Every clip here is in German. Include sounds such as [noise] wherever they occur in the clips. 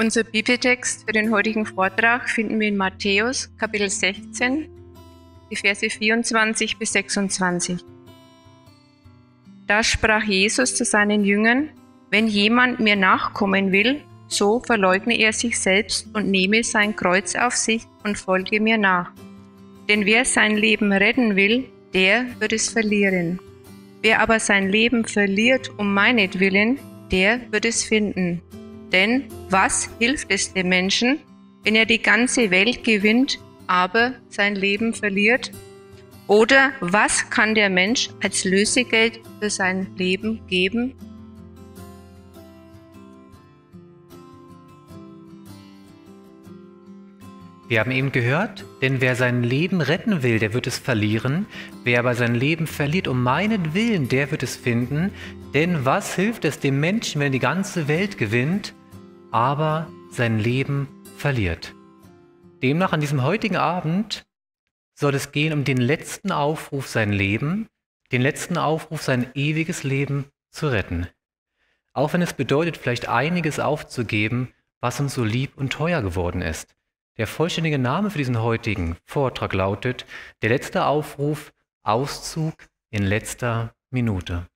Unser Bibeltext für den heutigen Vortrag finden wir in Matthäus Kapitel 16, die Verse 24 bis 26. Da sprach Jesus zu seinen Jüngern, wenn jemand mir nachkommen will, so verleugne er sich selbst und nehme sein Kreuz auf sich und folge mir nach. Denn wer sein Leben retten will, der wird es verlieren. Wer aber sein Leben verliert um meinetwillen, der wird es finden. Denn was hilft es dem Menschen, wenn er die ganze Welt gewinnt, aber sein Leben verliert? Oder was kann der Mensch als Lösegeld für sein Leben geben? Wir haben eben gehört, denn wer sein Leben retten will, der wird es verlieren. Wer aber sein Leben verliert um meinen Willen, der wird es finden. Denn was hilft es dem Menschen, wenn die ganze Welt gewinnt, aber sein Leben verliert. Demnach an diesem heutigen Abend soll es gehen um den letzten Aufruf, sein Leben, den letzten Aufruf, sein ewiges Leben zu retten. Auch wenn es bedeutet, vielleicht einiges aufzugeben, was uns so lieb und teuer geworden ist. Der vollständige Name für diesen heutigen Vortrag lautet Der letzte Aufruf, Auszug in letzter Minute.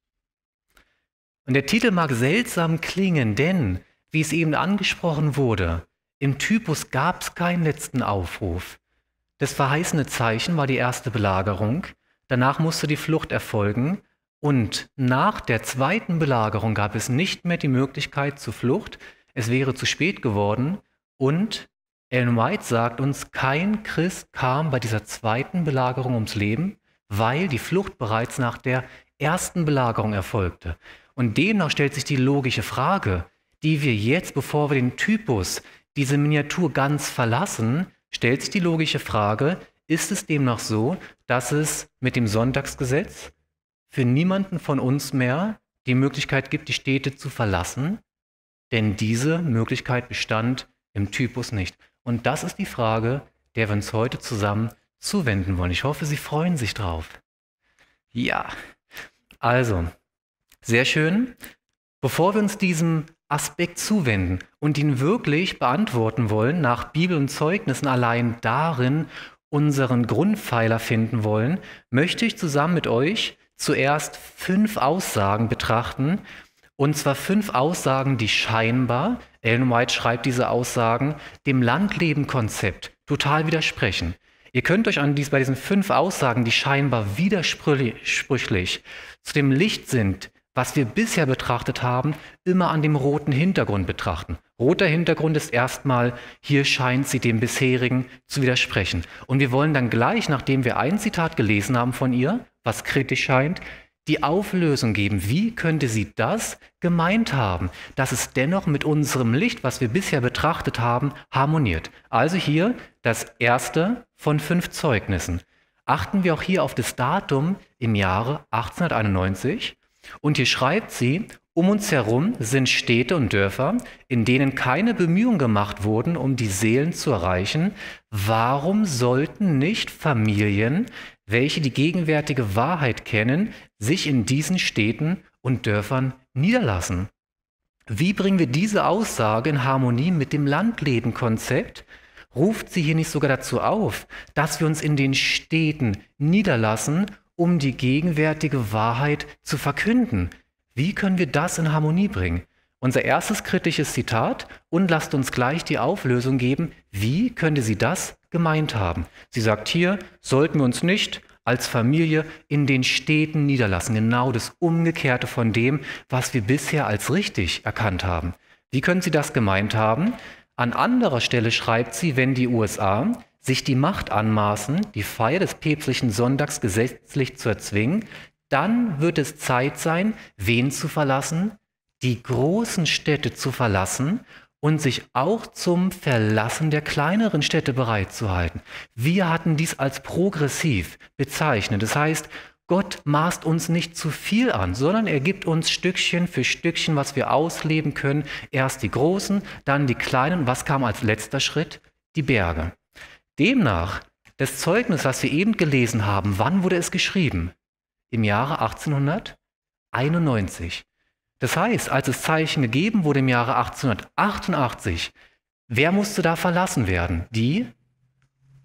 Und der Titel mag seltsam klingen, denn wie es eben angesprochen wurde, im Typus gab es keinen letzten Aufruf. Das verheißene Zeichen war die erste Belagerung, danach musste die Flucht erfolgen und nach der zweiten Belagerung gab es nicht mehr die Möglichkeit zur Flucht, es wäre zu spät geworden und Ellen White sagt uns, kein Christ kam bei dieser zweiten Belagerung ums Leben, weil die Flucht bereits nach der ersten Belagerung erfolgte. Und demnach stellt sich die logische Frage, die wir jetzt, bevor wir den Typus, diese Miniatur ganz verlassen, stellt sich die logische Frage, ist es demnach so, dass es mit dem Sonntagsgesetz für niemanden von uns mehr die Möglichkeit gibt, die Städte zu verlassen? Denn diese Möglichkeit bestand im Typus nicht. Und das ist die Frage, der wir uns heute zusammen zuwenden wollen. Ich hoffe, Sie freuen sich drauf. Ja, also, sehr schön. Bevor wir uns diesem Aspekt zuwenden und ihn wirklich beantworten wollen, nach Bibel und Zeugnissen allein darin unseren Grundpfeiler finden wollen, möchte ich zusammen mit euch zuerst fünf Aussagen betrachten. Und zwar fünf Aussagen, die scheinbar, Ellen White schreibt diese Aussagen, dem Landlebenkonzept total widersprechen. Ihr könnt euch an dies, bei diesen fünf Aussagen, die scheinbar widersprüchlich zu dem Licht sind, was wir bisher betrachtet haben, immer an dem roten Hintergrund betrachten. Roter Hintergrund ist erstmal, hier scheint sie dem bisherigen zu widersprechen. Und wir wollen dann gleich, nachdem wir ein Zitat gelesen haben von ihr, was kritisch scheint, die Auflösung geben. Wie könnte sie das gemeint haben, dass es dennoch mit unserem Licht, was wir bisher betrachtet haben, harmoniert? Also hier das erste von fünf Zeugnissen. Achten wir auch hier auf das Datum im Jahre 1891 und hier schreibt sie, um uns herum sind Städte und Dörfer, in denen keine Bemühungen gemacht wurden, um die Seelen zu erreichen. Warum sollten nicht Familien, welche die gegenwärtige Wahrheit kennen, sich in diesen Städten und Dörfern niederlassen? Wie bringen wir diese Aussage in Harmonie mit dem Landlebenkonzept? Ruft sie hier nicht sogar dazu auf, dass wir uns in den Städten niederlassen um die gegenwärtige Wahrheit zu verkünden. Wie können wir das in Harmonie bringen? Unser erstes kritisches Zitat und lasst uns gleich die Auflösung geben, wie könnte sie das gemeint haben. Sie sagt hier, sollten wir uns nicht als Familie in den Städten niederlassen, genau das Umgekehrte von dem, was wir bisher als richtig erkannt haben. Wie können Sie das gemeint haben? An anderer Stelle schreibt sie, wenn die USA sich die Macht anmaßen, die Feier des päpstlichen Sonntags gesetzlich zu erzwingen, dann wird es Zeit sein, wen zu verlassen? Die großen Städte zu verlassen und sich auch zum Verlassen der kleineren Städte bereitzuhalten. Wir hatten dies als progressiv bezeichnet. Das heißt, Gott maßt uns nicht zu viel an, sondern er gibt uns Stückchen für Stückchen, was wir ausleben können. Erst die großen, dann die kleinen. Was kam als letzter Schritt? Die Berge. Demnach, das Zeugnis, was wir eben gelesen haben, wann wurde es geschrieben? Im Jahre 1891. Das heißt, als das Zeichen gegeben wurde im Jahre 1888, wer musste da verlassen werden? Die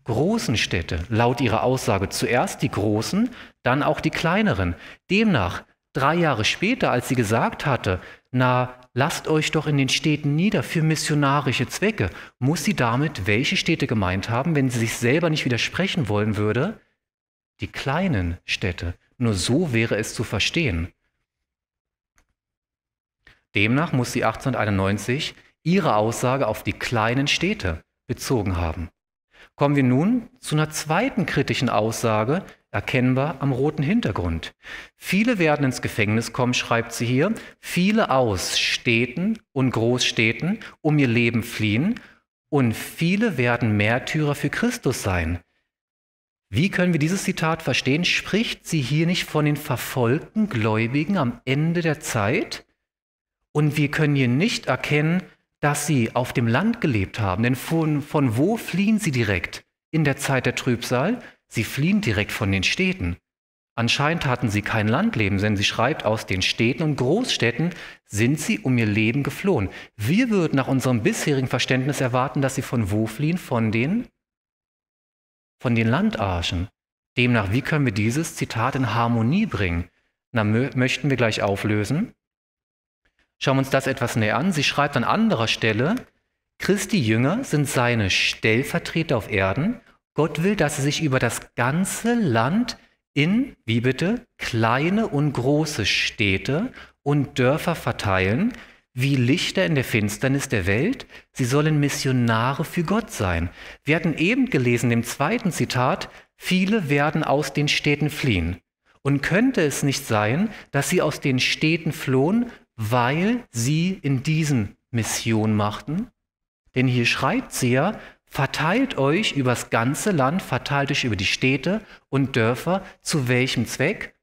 großen Städte, laut ihrer Aussage zuerst die großen, dann auch die kleineren. Demnach, drei Jahre später, als sie gesagt hatte, na, lasst euch doch in den Städten nieder für missionarische Zwecke, muss sie damit welche Städte gemeint haben, wenn sie sich selber nicht widersprechen wollen würde? Die kleinen Städte. Nur so wäre es zu verstehen. Demnach muss sie 1891 ihre Aussage auf die kleinen Städte bezogen haben. Kommen wir nun zu einer zweiten kritischen Aussage, erkennbar am roten Hintergrund. Viele werden ins Gefängnis kommen, schreibt sie hier, viele aus Städten und Großstädten um ihr Leben fliehen und viele werden Märtyrer für Christus sein. Wie können wir dieses Zitat verstehen? Spricht sie hier nicht von den verfolgten Gläubigen am Ende der Zeit? Und wir können hier nicht erkennen, dass sie auf dem Land gelebt haben. Denn von, von wo fliehen sie direkt? In der Zeit der Trübsal? Sie fliehen direkt von den Städten. Anscheinend hatten sie kein Landleben, denn sie schreibt, aus den Städten und Großstädten sind sie um ihr Leben geflohen. Wir würden nach unserem bisherigen Verständnis erwarten, dass sie von wo fliehen? Von den, von den Landarschen. Demnach, wie können wir dieses Zitat in Harmonie bringen? Na, möchten wir gleich auflösen? Schauen wir uns das etwas näher an. Sie schreibt an anderer Stelle, Christi Jünger sind seine Stellvertreter auf Erden Gott will, dass sie sich über das ganze Land in, wie bitte, kleine und große Städte und Dörfer verteilen, wie Lichter in der Finsternis der Welt. Sie sollen Missionare für Gott sein. Wir hatten eben gelesen im zweiten Zitat, viele werden aus den Städten fliehen. Und könnte es nicht sein, dass sie aus den Städten flohen, weil sie in diesen Mission machten? Denn hier schreibt sie ja, Verteilt euch übers ganze Land, verteilt euch über die Städte und Dörfer. Zu welchem Zweck?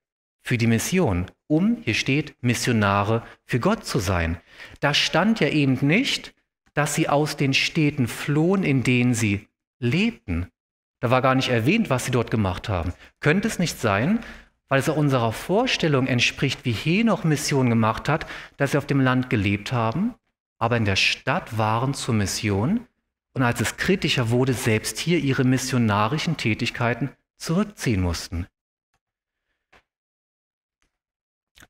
Für die Mission. Um, hier steht, Missionare für Gott zu sein. Da stand ja eben nicht, dass sie aus den Städten flohen, in denen sie lebten. Da war gar nicht erwähnt, was sie dort gemacht haben. Könnte es nicht sein, weil es auch unserer Vorstellung entspricht, wie Henoch Mission gemacht hat, dass sie auf dem Land gelebt haben, aber in der Stadt waren zur Mission? und als es kritischer wurde, selbst hier ihre missionarischen Tätigkeiten zurückziehen mussten.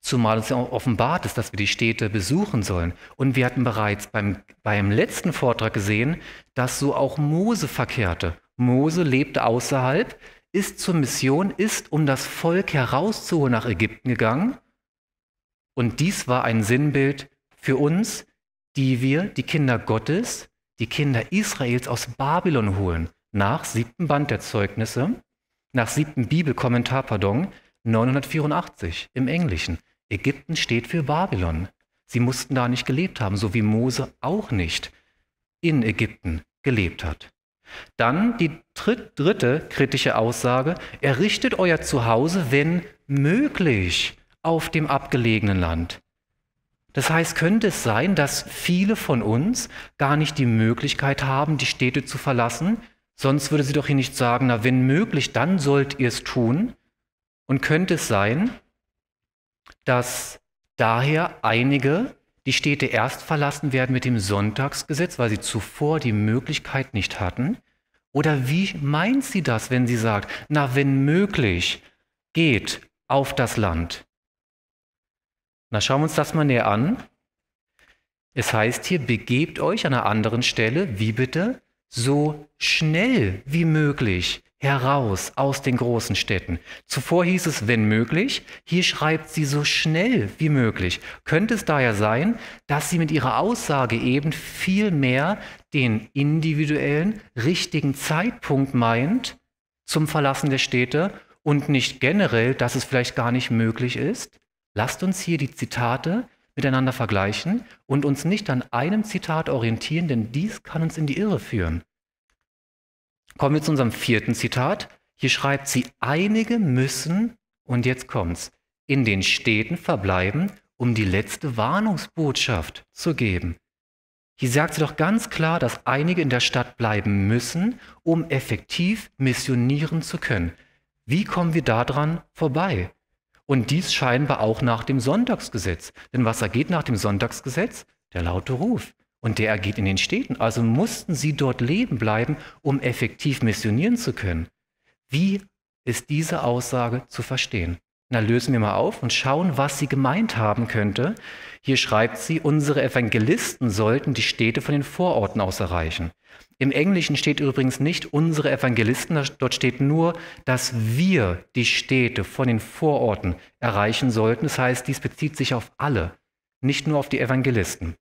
Zumal es ja auch offenbart ist, dass wir die Städte besuchen sollen. Und wir hatten bereits beim, beim letzten Vortrag gesehen, dass so auch Mose verkehrte. Mose lebte außerhalb, ist zur Mission, ist um das Volk herauszuholen nach Ägypten gegangen. Und dies war ein Sinnbild für uns, die wir, die Kinder Gottes, die Kinder Israels aus Babylon holen, nach siebten Band der Zeugnisse, nach siebten Bibelkommentar, pardon, 984 im Englischen. Ägypten steht für Babylon. Sie mussten da nicht gelebt haben, so wie Mose auch nicht in Ägypten gelebt hat. Dann die dritte kritische Aussage, errichtet euer Zuhause, wenn möglich, auf dem abgelegenen Land. Das heißt, könnte es sein, dass viele von uns gar nicht die Möglichkeit haben, die Städte zu verlassen? Sonst würde sie doch hier nicht sagen, na wenn möglich, dann sollt ihr es tun. Und könnte es sein, dass daher einige die Städte erst verlassen werden mit dem Sonntagsgesetz, weil sie zuvor die Möglichkeit nicht hatten? Oder wie meint sie das, wenn sie sagt, na wenn möglich, geht auf das Land? Na, schauen wir uns das mal näher an. Es heißt hier, begebt euch an einer anderen Stelle, wie bitte? So schnell wie möglich heraus aus den großen Städten. Zuvor hieß es, wenn möglich, hier schreibt sie so schnell wie möglich. Könnte es daher sein, dass sie mit ihrer Aussage eben viel mehr den individuellen, richtigen Zeitpunkt meint zum Verlassen der Städte und nicht generell, dass es vielleicht gar nicht möglich ist? Lasst uns hier die Zitate miteinander vergleichen und uns nicht an einem Zitat orientieren, denn dies kann uns in die Irre führen. Kommen wir zu unserem vierten Zitat. Hier schreibt sie, einige müssen, und jetzt kommt's, in den Städten verbleiben, um die letzte Warnungsbotschaft zu geben. Hier sagt sie doch ganz klar, dass einige in der Stadt bleiben müssen, um effektiv missionieren zu können. Wie kommen wir daran vorbei? Und dies scheinbar auch nach dem Sonntagsgesetz. Denn was ergeht nach dem Sonntagsgesetz? Der laute Ruf. Und der ergeht in den Städten. Also mussten sie dort leben bleiben, um effektiv missionieren zu können. Wie ist diese Aussage zu verstehen? Na, lösen wir mal auf und schauen, was sie gemeint haben könnte. Hier schreibt sie, unsere Evangelisten sollten die Städte von den Vororten aus erreichen. Im Englischen steht übrigens nicht unsere Evangelisten, dort steht nur, dass wir die Städte von den Vororten erreichen sollten. Das heißt, dies bezieht sich auf alle, nicht nur auf die Evangelisten.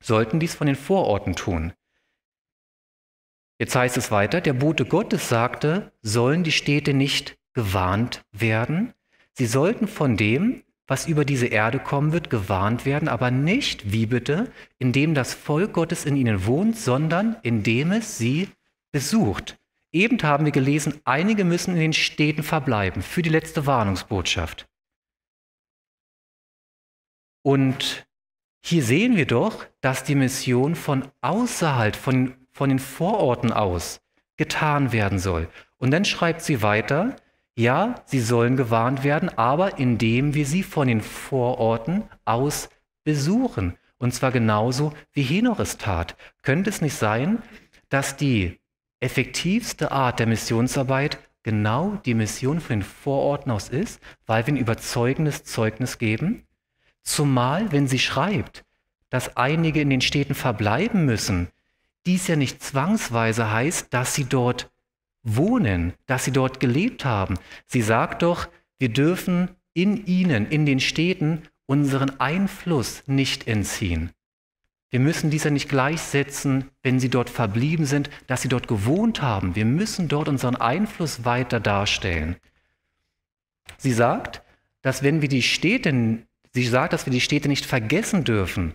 Sollten dies von den Vororten tun. Jetzt heißt es weiter, der Bote Gottes sagte, sollen die Städte nicht gewarnt werden? Sie sollten von dem, was über diese Erde kommen wird, gewarnt werden, aber nicht, wie bitte, indem das Volk Gottes in ihnen wohnt, sondern indem es sie besucht. Eben haben wir gelesen, einige müssen in den Städten verbleiben für die letzte Warnungsbotschaft. Und hier sehen wir doch, dass die Mission von außerhalb, von, von den Vororten aus getan werden soll. Und dann schreibt sie weiter, ja, sie sollen gewarnt werden, aber indem wir sie von den Vororten aus besuchen. Und zwar genauso wie Henoch es tat. Könnte es nicht sein, dass die effektivste Art der Missionsarbeit genau die Mission von den Vororten aus ist, weil wir ein überzeugendes Zeugnis geben? Zumal, wenn sie schreibt, dass einige in den Städten verbleiben müssen, dies ja nicht zwangsweise heißt, dass sie dort wohnen, dass sie dort gelebt haben. Sie sagt doch, wir dürfen in ihnen, in den Städten, unseren Einfluss nicht entziehen. Wir müssen dieser nicht gleichsetzen, wenn sie dort verblieben sind, dass sie dort gewohnt haben. Wir müssen dort unseren Einfluss weiter darstellen. Sie sagt, dass wenn wir die Städte, sie sagt, dass wir die Städte nicht vergessen dürfen.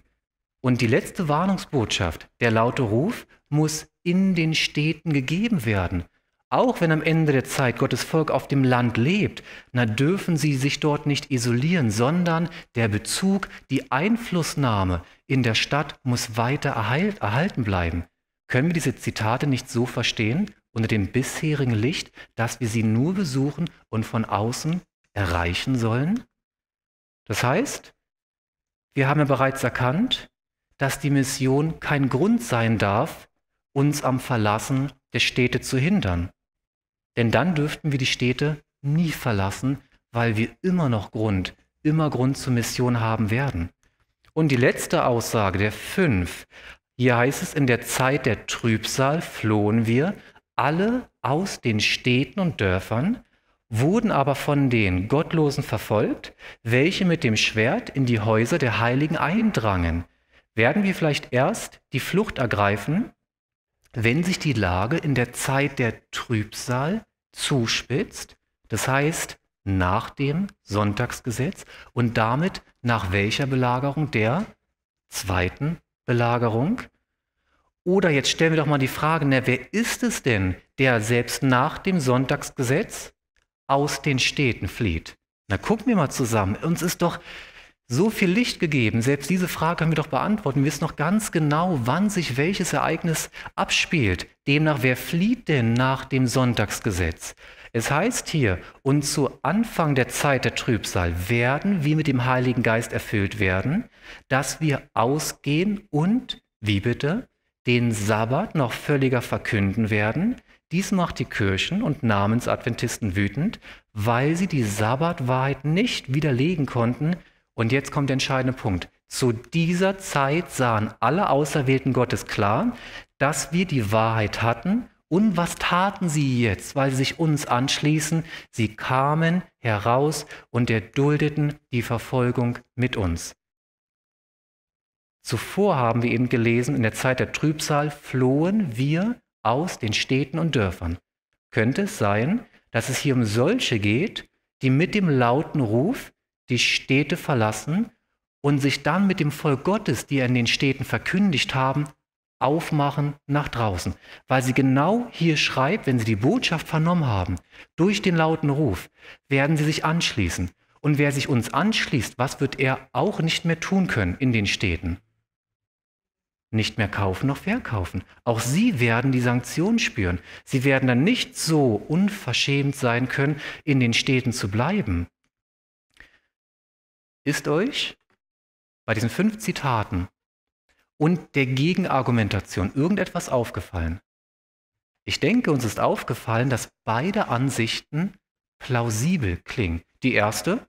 Und die letzte Warnungsbotschaft, der laute Ruf, muss in den Städten gegeben werden. Auch wenn am Ende der Zeit Gottes Volk auf dem Land lebt, na dürfen sie sich dort nicht isolieren, sondern der Bezug, die Einflussnahme in der Stadt muss weiter erhalt, erhalten bleiben. Können wir diese Zitate nicht so verstehen, unter dem bisherigen Licht, dass wir sie nur besuchen und von außen erreichen sollen? Das heißt, wir haben ja bereits erkannt, dass die Mission kein Grund sein darf, uns am Verlassen der Städte zu hindern. Denn dann dürften wir die Städte nie verlassen, weil wir immer noch Grund, immer Grund zur Mission haben werden. Und die letzte Aussage, der fünf, hier heißt es, in der Zeit der Trübsal flohen wir alle aus den Städten und Dörfern, wurden aber von den Gottlosen verfolgt, welche mit dem Schwert in die Häuser der Heiligen eindrangen. Werden wir vielleicht erst die Flucht ergreifen, wenn sich die Lage in der Zeit der Trübsal zuspitzt, das heißt nach dem Sonntagsgesetz und damit nach welcher Belagerung? Der zweiten Belagerung. Oder jetzt stellen wir doch mal die Frage, na, wer ist es denn, der selbst nach dem Sonntagsgesetz aus den Städten flieht? Na, gucken wir mal zusammen. Uns ist doch so viel Licht gegeben? Selbst diese Frage können wir doch beantworten. Wir wissen noch ganz genau, wann sich welches Ereignis abspielt. Demnach, wer flieht denn nach dem Sonntagsgesetz? Es heißt hier, und zu Anfang der Zeit der Trübsal werden wir mit dem Heiligen Geist erfüllt werden, dass wir ausgehen und, wie bitte, den Sabbat noch völliger verkünden werden. Dies macht die Kirchen und Namensadventisten wütend, weil sie die Sabbatwahrheit nicht widerlegen konnten, und jetzt kommt der entscheidende Punkt. Zu dieser Zeit sahen alle Auserwählten Gottes klar, dass wir die Wahrheit hatten. Und was taten sie jetzt, weil sie sich uns anschließen? Sie kamen heraus und erduldeten die Verfolgung mit uns. Zuvor haben wir eben gelesen, in der Zeit der Trübsal flohen wir aus den Städten und Dörfern. Könnte es sein, dass es hier um solche geht, die mit dem lauten Ruf die Städte verlassen und sich dann mit dem Volk Gottes, die er in den Städten verkündigt haben, aufmachen nach draußen. Weil sie genau hier schreibt, wenn sie die Botschaft vernommen haben, durch den lauten Ruf, werden sie sich anschließen. Und wer sich uns anschließt, was wird er auch nicht mehr tun können in den Städten? Nicht mehr kaufen noch verkaufen. Auch sie werden die Sanktionen spüren. Sie werden dann nicht so unverschämt sein können, in den Städten zu bleiben, ist euch bei diesen fünf Zitaten und der Gegenargumentation irgendetwas aufgefallen? Ich denke, uns ist aufgefallen, dass beide Ansichten plausibel klingen. Die erste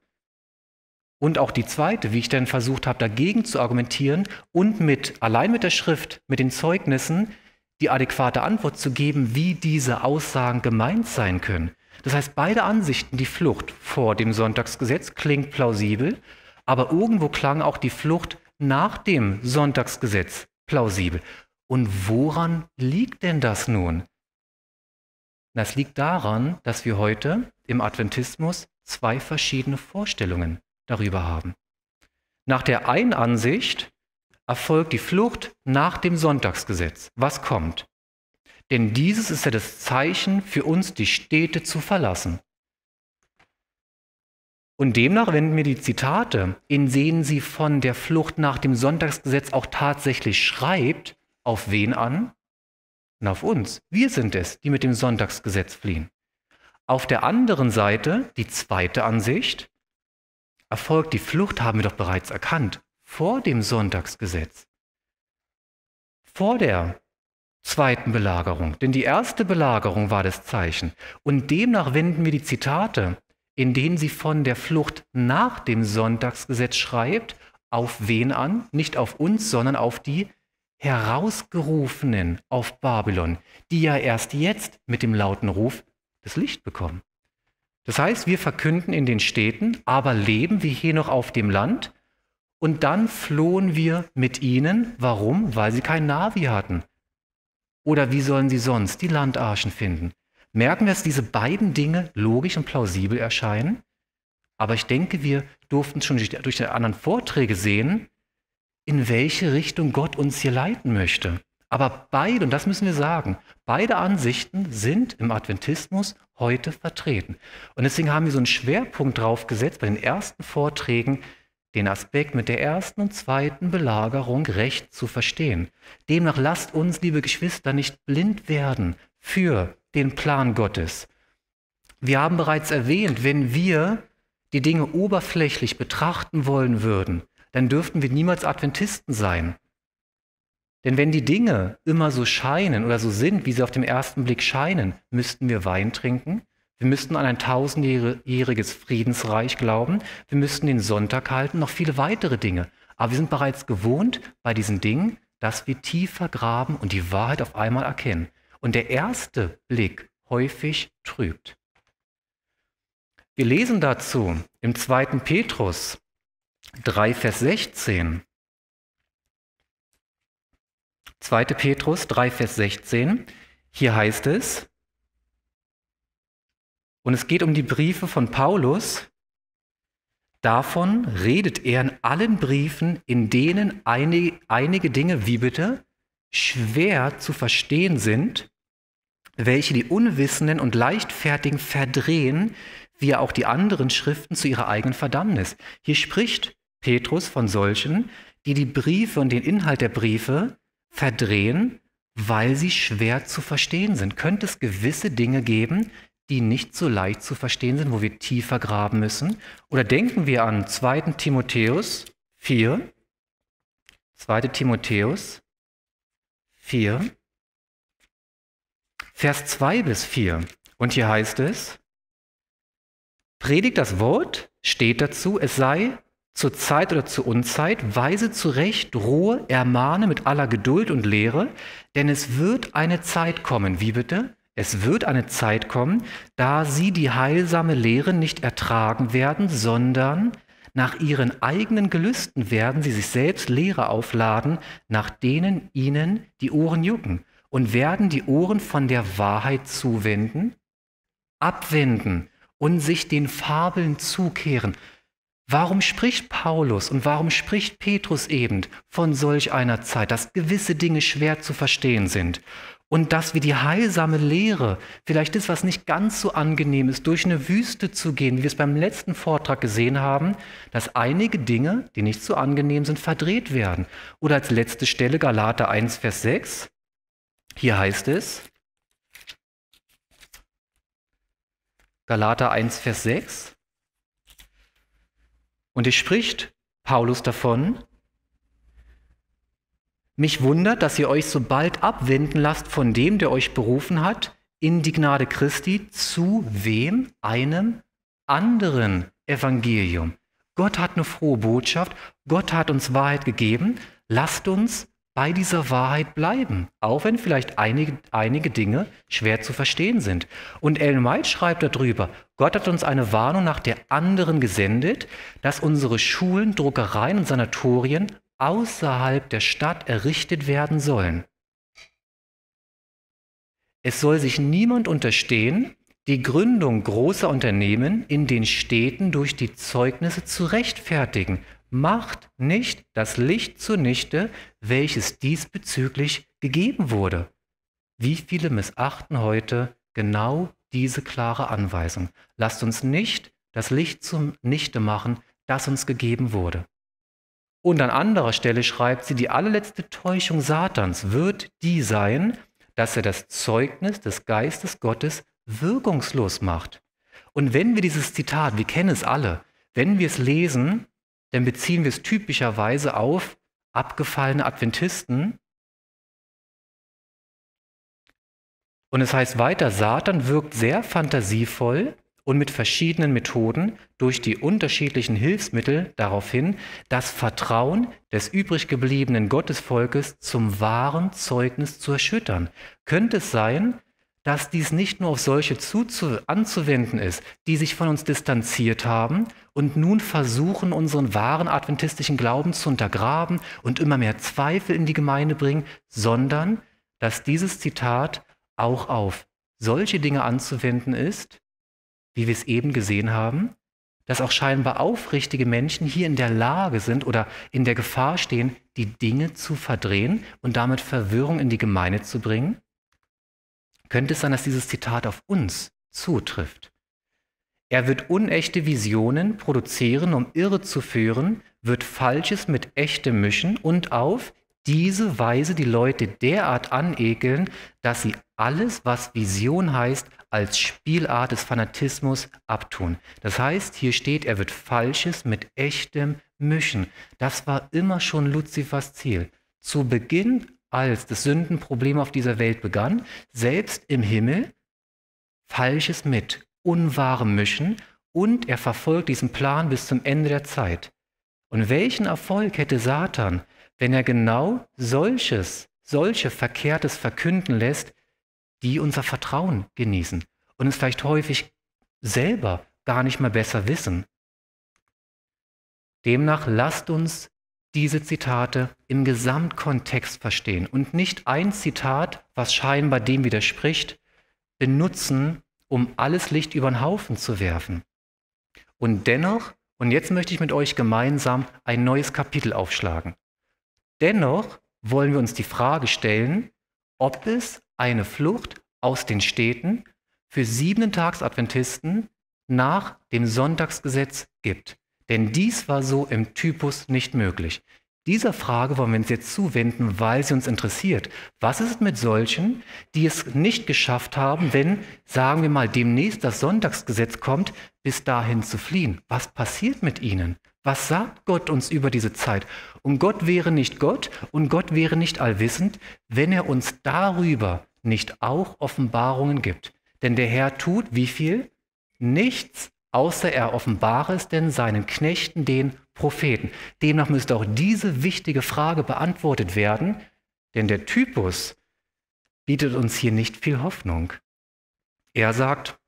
und auch die zweite, wie ich dann versucht habe, dagegen zu argumentieren und mit allein mit der Schrift, mit den Zeugnissen die adäquate Antwort zu geben, wie diese Aussagen gemeint sein können. Das heißt, beide Ansichten, die Flucht vor dem Sonntagsgesetz klingt plausibel aber irgendwo klang auch die Flucht nach dem Sonntagsgesetz plausibel. Und woran liegt denn das nun? Das liegt daran, dass wir heute im Adventismus zwei verschiedene Vorstellungen darüber haben. Nach der einen Ansicht erfolgt die Flucht nach dem Sonntagsgesetz. Was kommt? Denn dieses ist ja das Zeichen für uns, die Städte zu verlassen. Und demnach, wenn wir die Zitate, in denen sie von der Flucht nach dem Sonntagsgesetz auch tatsächlich schreibt, auf wen an? Und auf uns. Wir sind es, die mit dem Sonntagsgesetz fliehen. Auf der anderen Seite, die zweite Ansicht, erfolgt die Flucht, haben wir doch bereits erkannt, vor dem Sonntagsgesetz. Vor der zweiten Belagerung. Denn die erste Belagerung war das Zeichen. Und demnach wenden wir die Zitate, in denen sie von der Flucht nach dem Sonntagsgesetz schreibt, auf wen an? Nicht auf uns, sondern auf die Herausgerufenen auf Babylon, die ja erst jetzt mit dem lauten Ruf das Licht bekommen. Das heißt, wir verkünden in den Städten, aber leben wir hier noch auf dem Land und dann flohen wir mit ihnen. Warum? Weil sie kein Navi hatten. Oder wie sollen sie sonst die Landarschen finden? merken wir, dass diese beiden Dinge logisch und plausibel erscheinen. Aber ich denke, wir durften schon durch, durch die anderen Vorträge sehen, in welche Richtung Gott uns hier leiten möchte. Aber beide, und das müssen wir sagen, beide Ansichten sind im Adventismus heute vertreten. Und deswegen haben wir so einen Schwerpunkt drauf gesetzt bei den ersten Vorträgen, den Aspekt mit der ersten und zweiten Belagerung recht zu verstehen. Demnach lasst uns, liebe Geschwister, nicht blind werden für den Plan Gottes. Wir haben bereits erwähnt, wenn wir die Dinge oberflächlich betrachten wollen würden, dann dürften wir niemals Adventisten sein. Denn wenn die Dinge immer so scheinen oder so sind, wie sie auf den ersten Blick scheinen, müssten wir Wein trinken, wir müssten an ein tausendjähriges Friedensreich glauben, wir müssten den Sonntag halten, noch viele weitere Dinge. Aber wir sind bereits gewohnt bei diesen Dingen, dass wir tiefer graben und die Wahrheit auf einmal erkennen und der erste Blick häufig trübt. Wir lesen dazu im 2. Petrus 3, Vers 16. 2. Petrus 3, Vers 16. Hier heißt es, und es geht um die Briefe von Paulus, davon redet er in allen Briefen, in denen einige, einige Dinge, wie bitte, schwer zu verstehen sind, welche die Unwissenden und Leichtfertigen verdrehen, wie ja auch die anderen Schriften zu ihrer eigenen Verdammnis. Hier spricht Petrus von solchen, die die Briefe und den Inhalt der Briefe verdrehen, weil sie schwer zu verstehen sind. Könnte es gewisse Dinge geben, die nicht so leicht zu verstehen sind, wo wir tiefer graben müssen? Oder denken wir an 2. Timotheus 4, 2. Timotheus 4, 4, Vers 2 bis 4. Und hier heißt es, predigt das Wort, steht dazu, es sei zur Zeit oder zur Unzeit, weise zurecht, ruhe, ermahne mit aller Geduld und Lehre, denn es wird eine Zeit kommen. Wie bitte? Es wird eine Zeit kommen, da sie die heilsame Lehre nicht ertragen werden, sondern nach ihren eigenen Gelüsten werden sie sich selbst Lehre aufladen, nach denen ihnen die Ohren jucken und werden die Ohren von der Wahrheit zuwenden, abwenden und sich den Fabeln zukehren. Warum spricht Paulus und warum spricht Petrus eben von solch einer Zeit, dass gewisse Dinge schwer zu verstehen sind? und dass wir die heilsame Lehre, vielleicht das, was nicht ganz so angenehm ist, durch eine Wüste zu gehen, wie wir es beim letzten Vortrag gesehen haben, dass einige Dinge, die nicht so angenehm sind, verdreht werden. Oder als letzte Stelle Galater 1, Vers 6. Hier heißt es, Galater 1, Vers 6. Und es spricht Paulus davon, mich wundert, dass ihr euch so bald abwenden lasst von dem, der euch berufen hat, in die Gnade Christi, zu wem? Einem anderen Evangelium. Gott hat eine frohe Botschaft, Gott hat uns Wahrheit gegeben, lasst uns bei dieser Wahrheit bleiben, auch wenn vielleicht einige, einige Dinge schwer zu verstehen sind. Und Ellen White schreibt darüber, Gott hat uns eine Warnung nach der anderen gesendet, dass unsere Schulen, Druckereien und Sanatorien außerhalb der Stadt errichtet werden sollen. Es soll sich niemand unterstehen, die Gründung großer Unternehmen in den Städten durch die Zeugnisse zu rechtfertigen. Macht nicht das Licht zunichte, welches diesbezüglich gegeben wurde. Wie viele missachten heute genau diese klare Anweisung? Lasst uns nicht das Licht zunichte machen, das uns gegeben wurde. Und an anderer Stelle schreibt sie, die allerletzte Täuschung Satans wird die sein, dass er das Zeugnis des Geistes Gottes wirkungslos macht. Und wenn wir dieses Zitat, wir kennen es alle, wenn wir es lesen, dann beziehen wir es typischerweise auf abgefallene Adventisten. Und es heißt weiter, Satan wirkt sehr fantasievoll und mit verschiedenen Methoden durch die unterschiedlichen Hilfsmittel darauf hin, das Vertrauen des übrig gebliebenen Gottesvolkes zum wahren Zeugnis zu erschüttern. Könnte es sein, dass dies nicht nur auf solche zuzu anzuwenden ist, die sich von uns distanziert haben und nun versuchen, unseren wahren adventistischen Glauben zu untergraben und immer mehr Zweifel in die Gemeinde bringen, sondern dass dieses Zitat auch auf solche Dinge anzuwenden ist, wie wir es eben gesehen haben, dass auch scheinbar aufrichtige Menschen hier in der Lage sind oder in der Gefahr stehen, die Dinge zu verdrehen und damit Verwirrung in die Gemeinde zu bringen? Könnte es sein, dass dieses Zitat auf uns zutrifft? Er wird unechte Visionen produzieren, um irre zu führen, wird Falsches mit Echtem mischen und auf diese Weise die Leute derart anekeln, dass sie alles, was Vision heißt, als Spielart des Fanatismus abtun. Das heißt, hier steht, er wird Falsches mit Echtem mischen. Das war immer schon Luzifers Ziel. Zu Beginn, als das Sündenproblem auf dieser Welt begann, selbst im Himmel, Falsches mit Unwahrem mischen und er verfolgt diesen Plan bis zum Ende der Zeit. Und welchen Erfolg hätte Satan, wenn er genau solches, solche Verkehrtes verkünden lässt, die unser Vertrauen genießen und es vielleicht häufig selber gar nicht mehr besser wissen. Demnach lasst uns diese Zitate im Gesamtkontext verstehen und nicht ein Zitat, was scheinbar dem widerspricht, benutzen, um alles Licht über den Haufen zu werfen. Und dennoch, und jetzt möchte ich mit euch gemeinsam ein neues Kapitel aufschlagen. Dennoch wollen wir uns die Frage stellen, ob es eine Flucht aus den Städten für Siebentagsadventisten nach dem Sonntagsgesetz gibt. Denn dies war so im Typus nicht möglich. Dieser Frage wollen wir uns jetzt zuwenden, weil sie uns interessiert. Was ist mit solchen, die es nicht geschafft haben, wenn, sagen wir mal, demnächst das Sonntagsgesetz kommt, bis dahin zu fliehen? Was passiert mit ihnen? Was sagt Gott uns über diese Zeit? Und Gott wäre nicht Gott und Gott wäre nicht allwissend, wenn er uns darüber nicht auch Offenbarungen gibt. Denn der Herr tut wie viel? Nichts, außer er offenbare es denn seinen Knechten, den Propheten. Demnach müsste auch diese wichtige Frage beantwortet werden, denn der Typus bietet uns hier nicht viel Hoffnung. Er sagt,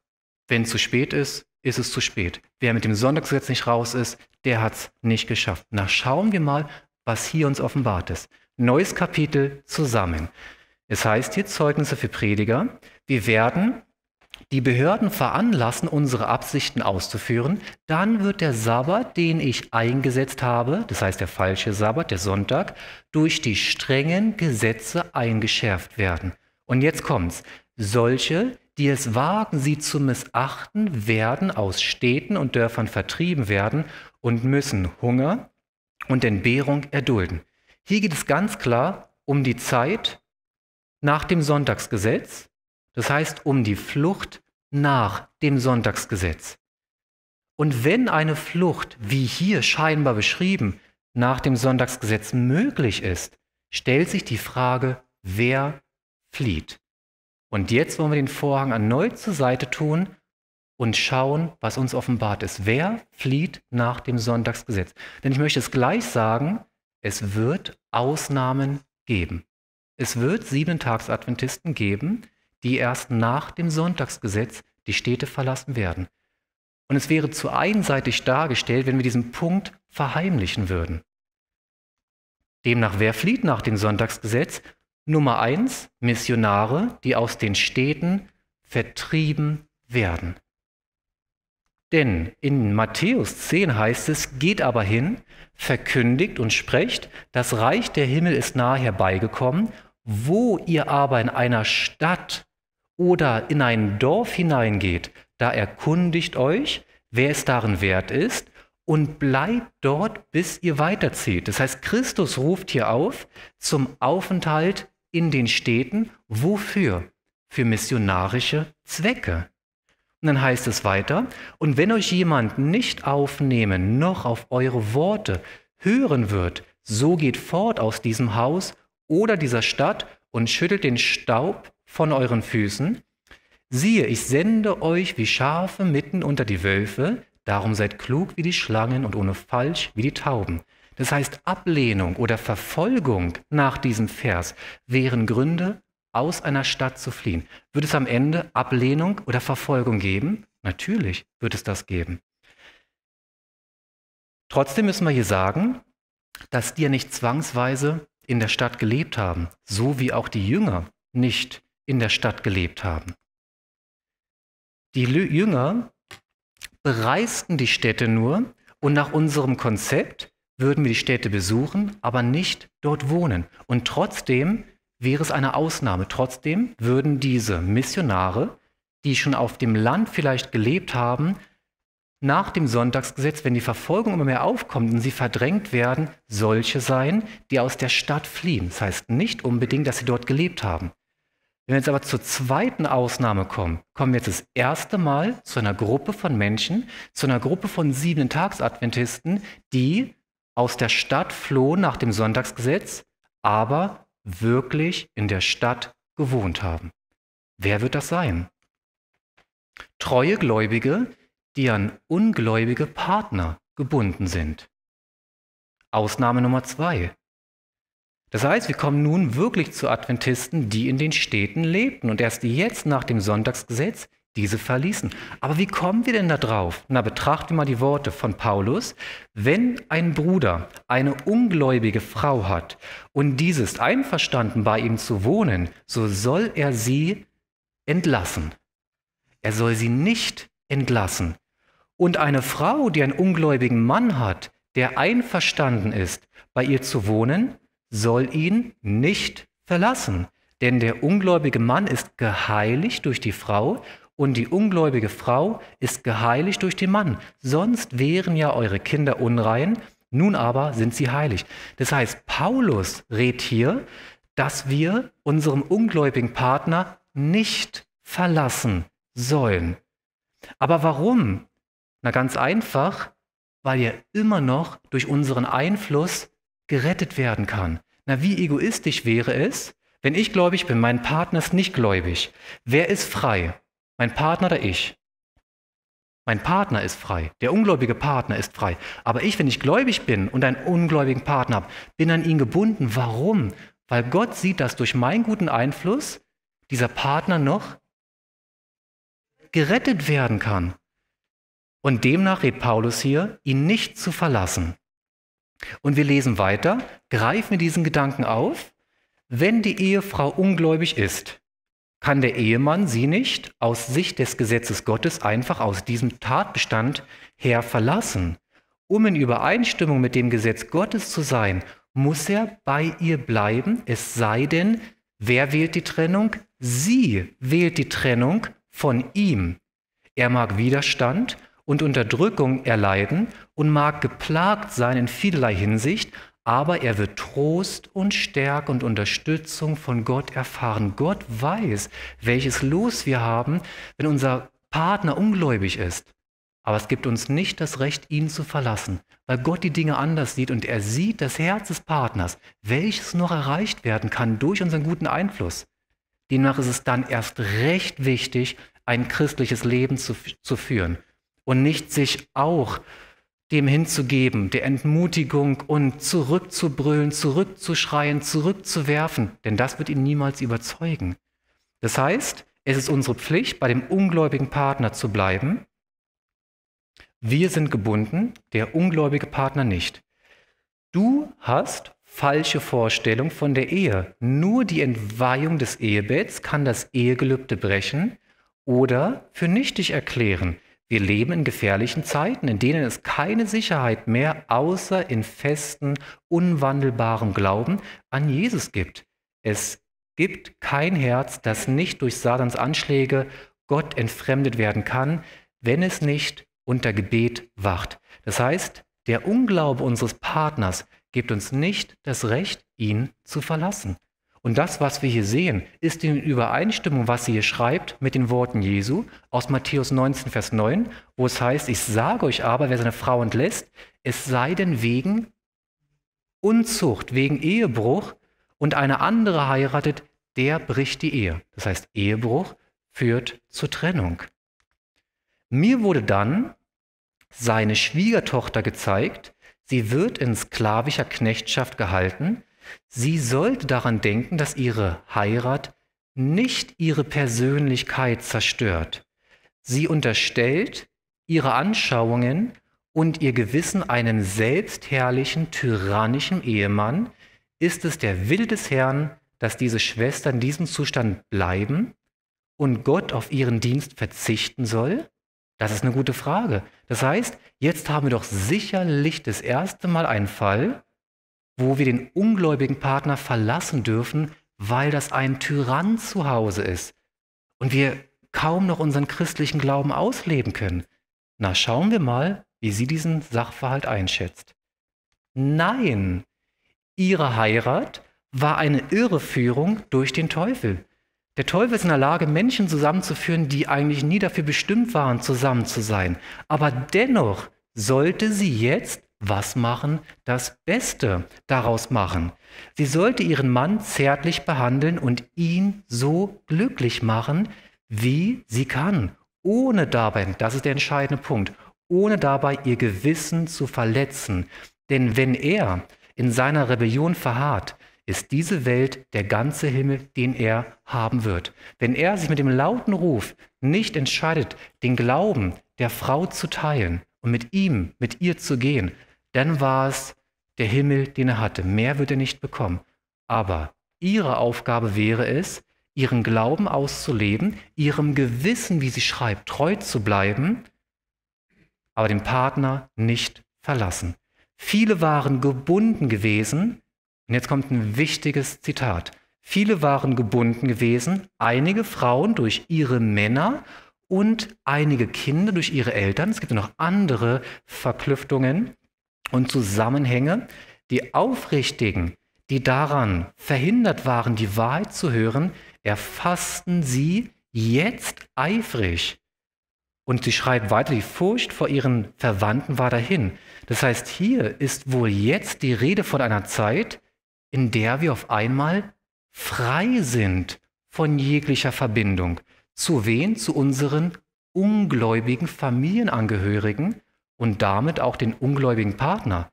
wenn zu spät ist, ist es zu spät. Wer mit dem Sonntagsgesetz nicht raus ist, der hat es nicht geschafft. Na, schauen wir mal, was hier uns offenbart ist. Neues Kapitel zusammen. Es heißt hier Zeugnisse für Prediger. Wir werden die Behörden veranlassen, unsere Absichten auszuführen. Dann wird der Sabbat, den ich eingesetzt habe, das heißt der falsche Sabbat, der Sonntag, durch die strengen Gesetze eingeschärft werden. Und jetzt kommt's. Solche, die es wagen, sie zu missachten, werden aus Städten und Dörfern vertrieben werden und müssen Hunger und Entbehrung erdulden. Hier geht es ganz klar um die Zeit nach dem Sonntagsgesetz, das heißt um die Flucht nach dem Sonntagsgesetz. Und wenn eine Flucht, wie hier scheinbar beschrieben, nach dem Sonntagsgesetz möglich ist, stellt sich die Frage, wer flieht? Und jetzt wollen wir den Vorhang erneut zur Seite tun und schauen, was uns offenbart ist. Wer flieht nach dem Sonntagsgesetz? Denn ich möchte es gleich sagen, es wird Ausnahmen geben. Es wird Siebentagsadventisten geben, die erst nach dem Sonntagsgesetz die Städte verlassen werden. Und es wäre zu einseitig dargestellt, wenn wir diesen Punkt verheimlichen würden. Demnach, wer flieht nach dem Sonntagsgesetz? Nummer eins, Missionare, die aus den Städten vertrieben werden. Denn in Matthäus 10 heißt es, geht aber hin, verkündigt und sprecht, das Reich der Himmel ist nahe herbeigekommen, wo ihr aber in einer Stadt oder in ein Dorf hineingeht, da erkundigt euch, wer es darin wert ist, und bleibt dort, bis ihr weiterzieht. Das heißt, Christus ruft hier auf zum Aufenthalt in den Städten. Wofür? Für missionarische Zwecke. Und dann heißt es weiter, und wenn euch jemand nicht aufnehmen noch auf eure Worte hören wird, so geht fort aus diesem Haus oder dieser Stadt und schüttelt den Staub von euren Füßen. Siehe, ich sende euch wie Schafe mitten unter die Wölfe, darum seid klug wie die Schlangen und ohne Falsch wie die Tauben. Das heißt, Ablehnung oder Verfolgung nach diesem Vers wären Gründe, aus einer Stadt zu fliehen. Wird es am Ende Ablehnung oder Verfolgung geben? Natürlich wird es das geben. Trotzdem müssen wir hier sagen, dass die ja nicht zwangsweise in der Stadt gelebt haben, so wie auch die Jünger nicht in der Stadt gelebt haben. Die Jünger bereisten die Städte nur und nach unserem Konzept würden wir die Städte besuchen, aber nicht dort wohnen. Und trotzdem wäre es eine Ausnahme. Trotzdem würden diese Missionare, die schon auf dem Land vielleicht gelebt haben, nach dem Sonntagsgesetz, wenn die Verfolgung immer mehr aufkommt und sie verdrängt werden, solche sein, die aus der Stadt fliehen. Das heißt nicht unbedingt, dass sie dort gelebt haben. Wenn wir jetzt aber zur zweiten Ausnahme kommen, kommen wir jetzt das erste Mal zu einer Gruppe von Menschen, zu einer Gruppe von siebenten Tagsadventisten, die aus der Stadt flohen nach dem Sonntagsgesetz, aber wirklich in der Stadt gewohnt haben. Wer wird das sein? Treue Gläubige, die an ungläubige Partner gebunden sind. Ausnahme Nummer zwei. Das heißt, wir kommen nun wirklich zu Adventisten, die in den Städten lebten und erst jetzt nach dem Sonntagsgesetz diese verließen. Aber wie kommen wir denn da drauf? Na, betrachten wir mal die Worte von Paulus. Wenn ein Bruder eine ungläubige Frau hat und diese ist einverstanden, bei ihm zu wohnen, so soll er sie entlassen. Er soll sie nicht entlassen. Und eine Frau, die einen ungläubigen Mann hat, der einverstanden ist, bei ihr zu wohnen, soll ihn nicht verlassen. Denn der ungläubige Mann ist geheiligt durch die Frau und die ungläubige Frau ist geheiligt durch den Mann. Sonst wären ja eure Kinder unrein, nun aber sind sie heilig. Das heißt, Paulus rät hier, dass wir unserem ungläubigen Partner nicht verlassen sollen. Aber warum? Na ganz einfach, weil er immer noch durch unseren Einfluss gerettet werden kann. Na, wie egoistisch wäre es, wenn ich gläubig bin, mein Partner ist nicht gläubig. Wer ist frei? Mein Partner oder ich? Mein Partner ist frei. Der ungläubige Partner ist frei. Aber ich, wenn ich gläubig bin und einen ungläubigen Partner habe, bin an ihn gebunden. Warum? Weil Gott sieht, dass durch meinen guten Einfluss dieser Partner noch gerettet werden kann. Und demnach rät Paulus hier, ihn nicht zu verlassen. Und wir lesen weiter, greifen wir diesen Gedanken auf, wenn die Ehefrau ungläubig ist, kann der Ehemann sie nicht aus Sicht des Gesetzes Gottes einfach aus diesem Tatbestand her verlassen. Um in Übereinstimmung mit dem Gesetz Gottes zu sein, muss er bei ihr bleiben, es sei denn, wer wählt die Trennung? Sie wählt die Trennung von ihm. Er mag Widerstand und Unterdrückung erleiden und mag geplagt sein in vielerlei Hinsicht, aber er wird Trost und Stärke und Unterstützung von Gott erfahren. Gott weiß, welches Los wir haben, wenn unser Partner ungläubig ist. Aber es gibt uns nicht das Recht, ihn zu verlassen, weil Gott die Dinge anders sieht und er sieht das Herz des Partners, welches noch erreicht werden kann durch unseren guten Einfluss. Demnach ist es dann erst recht wichtig, ein christliches Leben zu, zu führen und nicht sich auch äh, dem hinzugeben, der Entmutigung und zurückzubrüllen, zurückzuschreien, zurückzuwerfen, denn das wird ihn niemals überzeugen. Das heißt, es ist unsere Pflicht, bei dem ungläubigen Partner zu bleiben. Wir sind gebunden, der ungläubige Partner nicht. Du hast falsche Vorstellung von der Ehe. Nur die Entweihung des Ehebetts kann das Ehegelübde brechen oder für nichtig erklären. Wir leben in gefährlichen Zeiten, in denen es keine Sicherheit mehr außer in festen, unwandelbarem Glauben an Jesus gibt. Es gibt kein Herz, das nicht durch Satans Anschläge Gott entfremdet werden kann, wenn es nicht unter Gebet wacht. Das heißt, der Unglaube unseres Partners gibt uns nicht das Recht, ihn zu verlassen. Und das, was wir hier sehen, ist in Übereinstimmung, was sie hier schreibt, mit den Worten Jesu aus Matthäus 19, Vers 9, wo es heißt, ich sage euch aber, wer seine Frau entlässt, es sei denn wegen Unzucht, wegen Ehebruch und eine andere heiratet, der bricht die Ehe. Das heißt, Ehebruch führt zur Trennung. Mir wurde dann seine Schwiegertochter gezeigt, sie wird in sklavischer Knechtschaft gehalten, Sie sollte daran denken, dass ihre Heirat nicht ihre Persönlichkeit zerstört. Sie unterstellt ihre Anschauungen und ihr Gewissen einem selbstherrlichen, tyrannischen Ehemann. Ist es der Wille des Herrn, dass diese Schwester in diesem Zustand bleiben und Gott auf ihren Dienst verzichten soll? Das ist eine gute Frage. Das heißt, jetzt haben wir doch sicherlich das erste Mal einen Fall, wo wir den ungläubigen Partner verlassen dürfen, weil das ein Tyrann zu Hause ist und wir kaum noch unseren christlichen Glauben ausleben können. Na, schauen wir mal, wie sie diesen Sachverhalt einschätzt. Nein, ihre Heirat war eine Irreführung durch den Teufel. Der Teufel ist in der Lage, Menschen zusammenzuführen, die eigentlich nie dafür bestimmt waren, zusammen zu sein. Aber dennoch sollte sie jetzt was machen? Das Beste daraus machen. Sie sollte ihren Mann zärtlich behandeln und ihn so glücklich machen, wie sie kann, ohne dabei, das ist der entscheidende Punkt, ohne dabei ihr Gewissen zu verletzen. Denn wenn er in seiner Rebellion verharrt, ist diese Welt der ganze Himmel, den er haben wird. Wenn er sich mit dem lauten Ruf nicht entscheidet, den Glauben der Frau zu teilen und mit ihm, mit ihr zu gehen, dann war es der Himmel, den er hatte. Mehr wird er nicht bekommen. Aber ihre Aufgabe wäre es, ihren Glauben auszuleben, ihrem Gewissen, wie sie schreibt, treu zu bleiben, aber den Partner nicht verlassen. Viele waren gebunden gewesen, und jetzt kommt ein wichtiges Zitat. Viele waren gebunden gewesen, einige Frauen durch ihre Männer und einige Kinder durch ihre Eltern. Es gibt noch andere Verklüftungen und Zusammenhänge, die Aufrichtigen, die daran verhindert waren, die Wahrheit zu hören, erfassten sie jetzt eifrig. Und sie schreibt weiter, die Furcht vor ihren Verwandten war dahin. Das heißt, hier ist wohl jetzt die Rede von einer Zeit, in der wir auf einmal frei sind von jeglicher Verbindung. Zu wen? Zu unseren ungläubigen Familienangehörigen, und damit auch den ungläubigen Partner.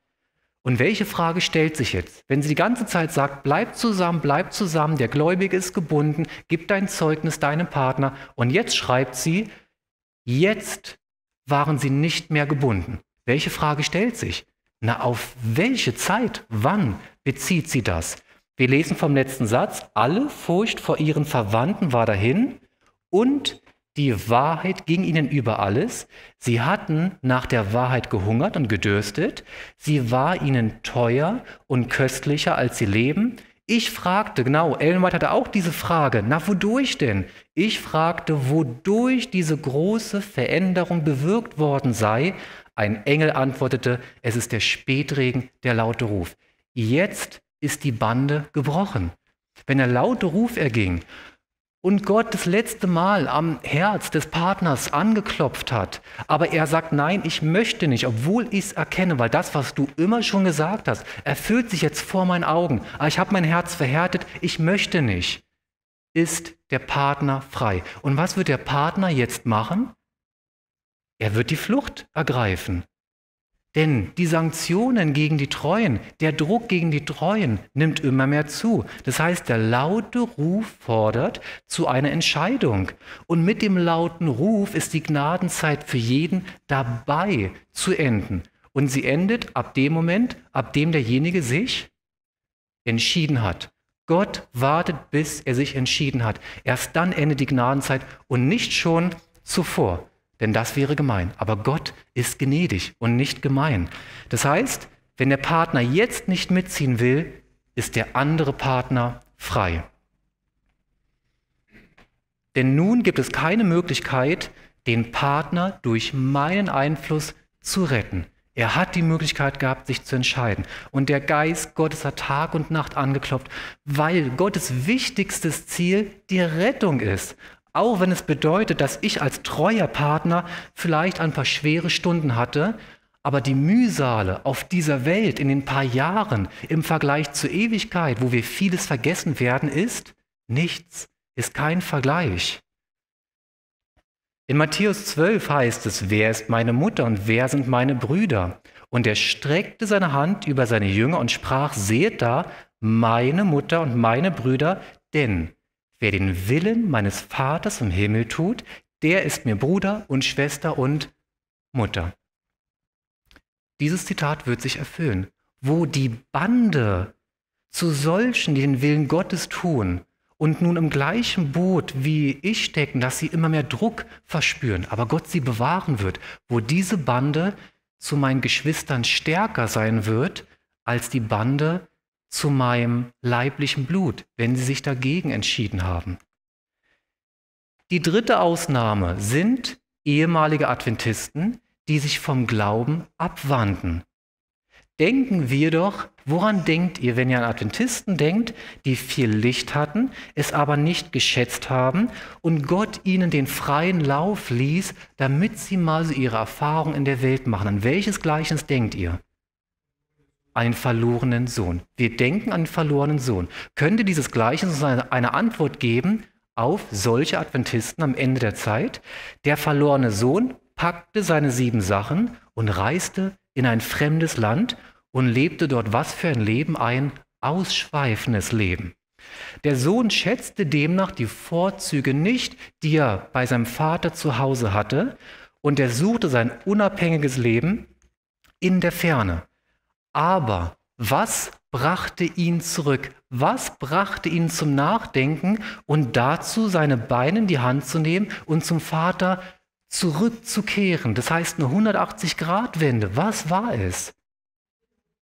Und welche Frage stellt sich jetzt? Wenn sie die ganze Zeit sagt, bleib zusammen, bleib zusammen, der Gläubige ist gebunden, gib dein Zeugnis deinem Partner und jetzt schreibt sie, jetzt waren sie nicht mehr gebunden. Welche Frage stellt sich? Na, auf welche Zeit, wann bezieht sie das? Wir lesen vom letzten Satz, alle Furcht vor ihren Verwandten war dahin und die Wahrheit ging ihnen über alles. Sie hatten nach der Wahrheit gehungert und gedürstet. Sie war ihnen teuer und köstlicher als sie leben. Ich fragte, genau, Ellen White hatte auch diese Frage, na wodurch denn? Ich fragte, wodurch diese große Veränderung bewirkt worden sei. Ein Engel antwortete, es ist der Spätregen, der laute Ruf. Jetzt ist die Bande gebrochen. Wenn der laute Ruf erging, und Gott das letzte Mal am Herz des Partners angeklopft hat, aber er sagt, nein, ich möchte nicht, obwohl ich es erkenne, weil das, was du immer schon gesagt hast, erfüllt sich jetzt vor meinen Augen, ah, ich habe mein Herz verhärtet, ich möchte nicht, ist der Partner frei. Und was wird der Partner jetzt machen? Er wird die Flucht ergreifen. Denn die Sanktionen gegen die Treuen, der Druck gegen die Treuen nimmt immer mehr zu. Das heißt, der laute Ruf fordert zu einer Entscheidung. Und mit dem lauten Ruf ist die Gnadenzeit für jeden dabei zu enden. Und sie endet ab dem Moment, ab dem derjenige sich entschieden hat. Gott wartet, bis er sich entschieden hat. Erst dann endet die Gnadenzeit und nicht schon zuvor. Denn das wäre gemein. Aber Gott ist gnädig und nicht gemein. Das heißt, wenn der Partner jetzt nicht mitziehen will, ist der andere Partner frei. Denn nun gibt es keine Möglichkeit, den Partner durch meinen Einfluss zu retten. Er hat die Möglichkeit gehabt, sich zu entscheiden. Und der Geist Gottes hat Tag und Nacht angeklopft, weil Gottes wichtigstes Ziel die Rettung ist. Auch wenn es bedeutet, dass ich als treuer Partner vielleicht ein paar schwere Stunden hatte, aber die Mühsale auf dieser Welt in den paar Jahren im Vergleich zur Ewigkeit, wo wir vieles vergessen werden, ist nichts, ist kein Vergleich. In Matthäus 12 heißt es, wer ist meine Mutter und wer sind meine Brüder? Und er streckte seine Hand über seine Jünger und sprach, seht da, meine Mutter und meine Brüder, denn Wer den Willen meines Vaters im Himmel tut, der ist mir Bruder und Schwester und Mutter. Dieses Zitat wird sich erfüllen. Wo die Bande zu solchen, die den Willen Gottes tun und nun im gleichen Boot wie ich stecken, dass sie immer mehr Druck verspüren, aber Gott sie bewahren wird, wo diese Bande zu meinen Geschwistern stärker sein wird als die Bande zu meinem leiblichen Blut, wenn sie sich dagegen entschieden haben. Die dritte Ausnahme sind ehemalige Adventisten, die sich vom Glauben abwandten. Denken wir doch, woran denkt ihr, wenn ihr an Adventisten denkt, die viel Licht hatten, es aber nicht geschätzt haben und Gott ihnen den freien Lauf ließ, damit sie mal so ihre Erfahrung in der Welt machen? An welches Gleichnis denkt ihr? einen verlorenen Sohn. Wir denken an einen verlorenen Sohn. Könnte dieses Gleichnis eine Antwort geben auf solche Adventisten am Ende der Zeit? Der verlorene Sohn packte seine sieben Sachen und reiste in ein fremdes Land und lebte dort was für ein Leben? Ein ausschweifendes Leben. Der Sohn schätzte demnach die Vorzüge nicht, die er bei seinem Vater zu Hause hatte, und er suchte sein unabhängiges Leben in der Ferne. Aber was brachte ihn zurück? Was brachte ihn zum Nachdenken und dazu, seine Beine in die Hand zu nehmen und zum Vater zurückzukehren? Das heißt eine 180-Grad-Wende. Was war es?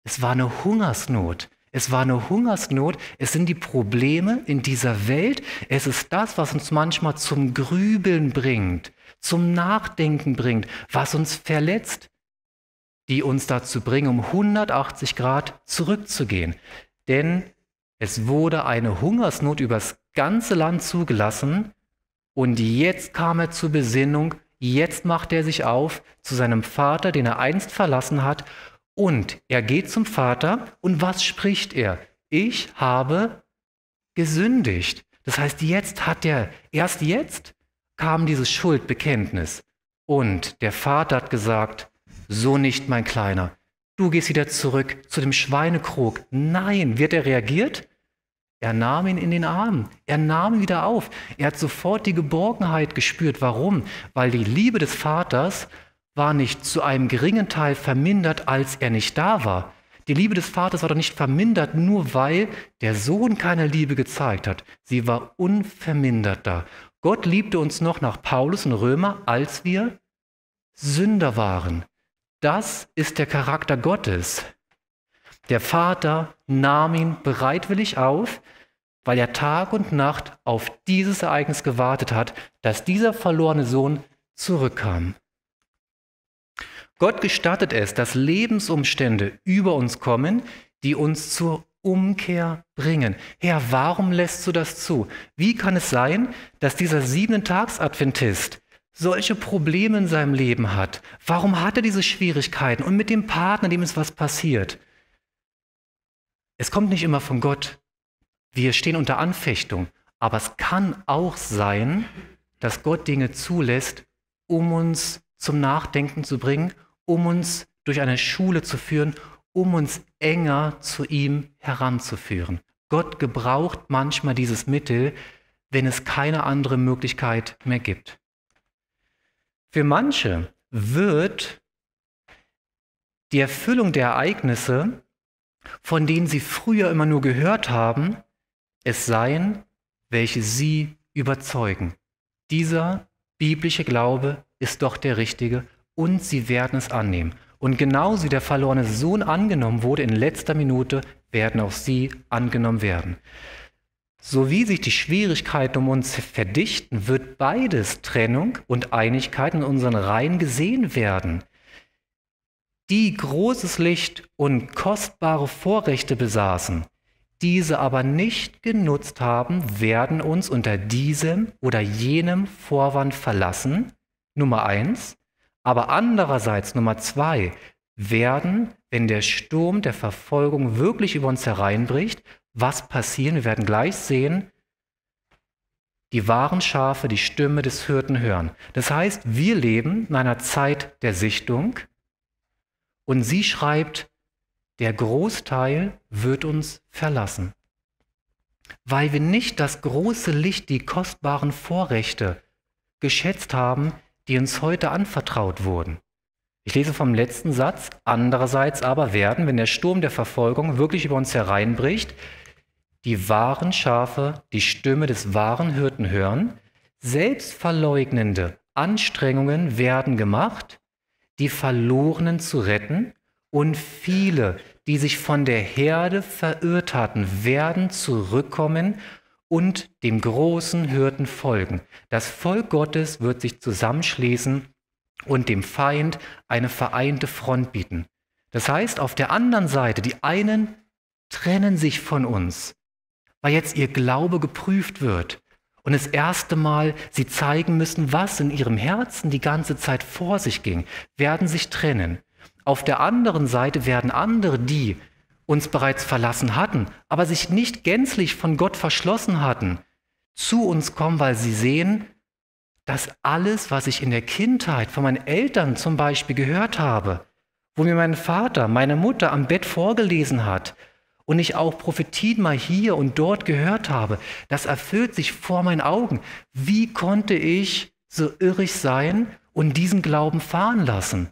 Es war eine Hungersnot. Es war eine Hungersnot, es sind die Probleme in dieser Welt, es ist das, was uns manchmal zum Grübeln bringt, zum Nachdenken bringt, was uns verletzt, die uns dazu bringen, um 180 Grad zurückzugehen. Denn es wurde eine Hungersnot übers ganze Land zugelassen und jetzt kam er zur Besinnung, jetzt macht er sich auf zu seinem Vater, den er einst verlassen hat, und er geht zum Vater und was spricht er? Ich habe gesündigt. Das heißt, jetzt hat er, erst jetzt kam dieses Schuldbekenntnis. Und der Vater hat gesagt, so nicht, mein Kleiner. Du gehst wieder zurück zu dem Schweinekrog. Nein, wird er reagiert? Er nahm ihn in den Arm. Er nahm ihn wieder auf. Er hat sofort die Geborgenheit gespürt. Warum? Weil die Liebe des Vaters war nicht zu einem geringen Teil vermindert, als er nicht da war. Die Liebe des Vaters war doch nicht vermindert, nur weil der Sohn keine Liebe gezeigt hat. Sie war unvermindert da. Gott liebte uns noch nach Paulus und Römer, als wir Sünder waren. Das ist der Charakter Gottes. Der Vater nahm ihn bereitwillig auf, weil er Tag und Nacht auf dieses Ereignis gewartet hat, dass dieser verlorene Sohn zurückkam. Gott gestattet es, dass Lebensumstände über uns kommen, die uns zur Umkehr bringen. Herr, warum lässt du das zu? Wie kann es sein, dass dieser siebenten Tags solche Probleme in seinem Leben hat. Warum hat er diese Schwierigkeiten? Und mit dem Partner, dem ist was passiert. Es kommt nicht immer von Gott. Wir stehen unter Anfechtung. Aber es kann auch sein, dass Gott Dinge zulässt, um uns zum Nachdenken zu bringen, um uns durch eine Schule zu führen, um uns enger zu ihm heranzuführen. Gott gebraucht manchmal dieses Mittel, wenn es keine andere Möglichkeit mehr gibt. Für manche wird die Erfüllung der Ereignisse, von denen sie früher immer nur gehört haben, es sein, welche sie überzeugen. Dieser biblische Glaube ist doch der richtige und sie werden es annehmen. Und genauso wie der verlorene Sohn angenommen wurde in letzter Minute, werden auch sie angenommen werden. So wie sich die Schwierigkeiten um uns verdichten, wird beides Trennung und Einigkeit in unseren Reihen gesehen werden, die großes Licht und kostbare Vorrechte besaßen, diese aber nicht genutzt haben, werden uns unter diesem oder jenem Vorwand verlassen, Nummer eins, aber andererseits Nummer zwei, werden, wenn der Sturm der Verfolgung wirklich über uns hereinbricht, was passieren. Wir werden gleich sehen, die wahren Schafe die Stimme des Hirten hören. Das heißt, wir leben in einer Zeit der Sichtung und sie schreibt, der Großteil wird uns verlassen, weil wir nicht das große Licht, die kostbaren Vorrechte geschätzt haben, die uns heute anvertraut wurden. Ich lese vom letzten Satz, andererseits aber werden, wenn der Sturm der Verfolgung wirklich über uns hereinbricht, die wahren Schafe die Stimme des wahren Hirten hören, selbstverleugnende Anstrengungen werden gemacht, die Verlorenen zu retten, und viele, die sich von der Herde verirrt hatten, werden zurückkommen und dem großen Hirten folgen. Das Volk Gottes wird sich zusammenschließen und dem Feind eine vereinte Front bieten. Das heißt, auf der anderen Seite, die einen trennen sich von uns, weil jetzt ihr Glaube geprüft wird und das erste Mal sie zeigen müssen, was in ihrem Herzen die ganze Zeit vor sich ging, werden sich trennen. Auf der anderen Seite werden andere, die uns bereits verlassen hatten, aber sich nicht gänzlich von Gott verschlossen hatten, zu uns kommen, weil sie sehen, dass alles, was ich in der Kindheit von meinen Eltern zum Beispiel gehört habe, wo mir mein Vater, meine Mutter am Bett vorgelesen hat, und ich auch Prophetien mal hier und dort gehört habe, das erfüllt sich vor meinen Augen. Wie konnte ich so irrig sein und diesen Glauben fahren lassen?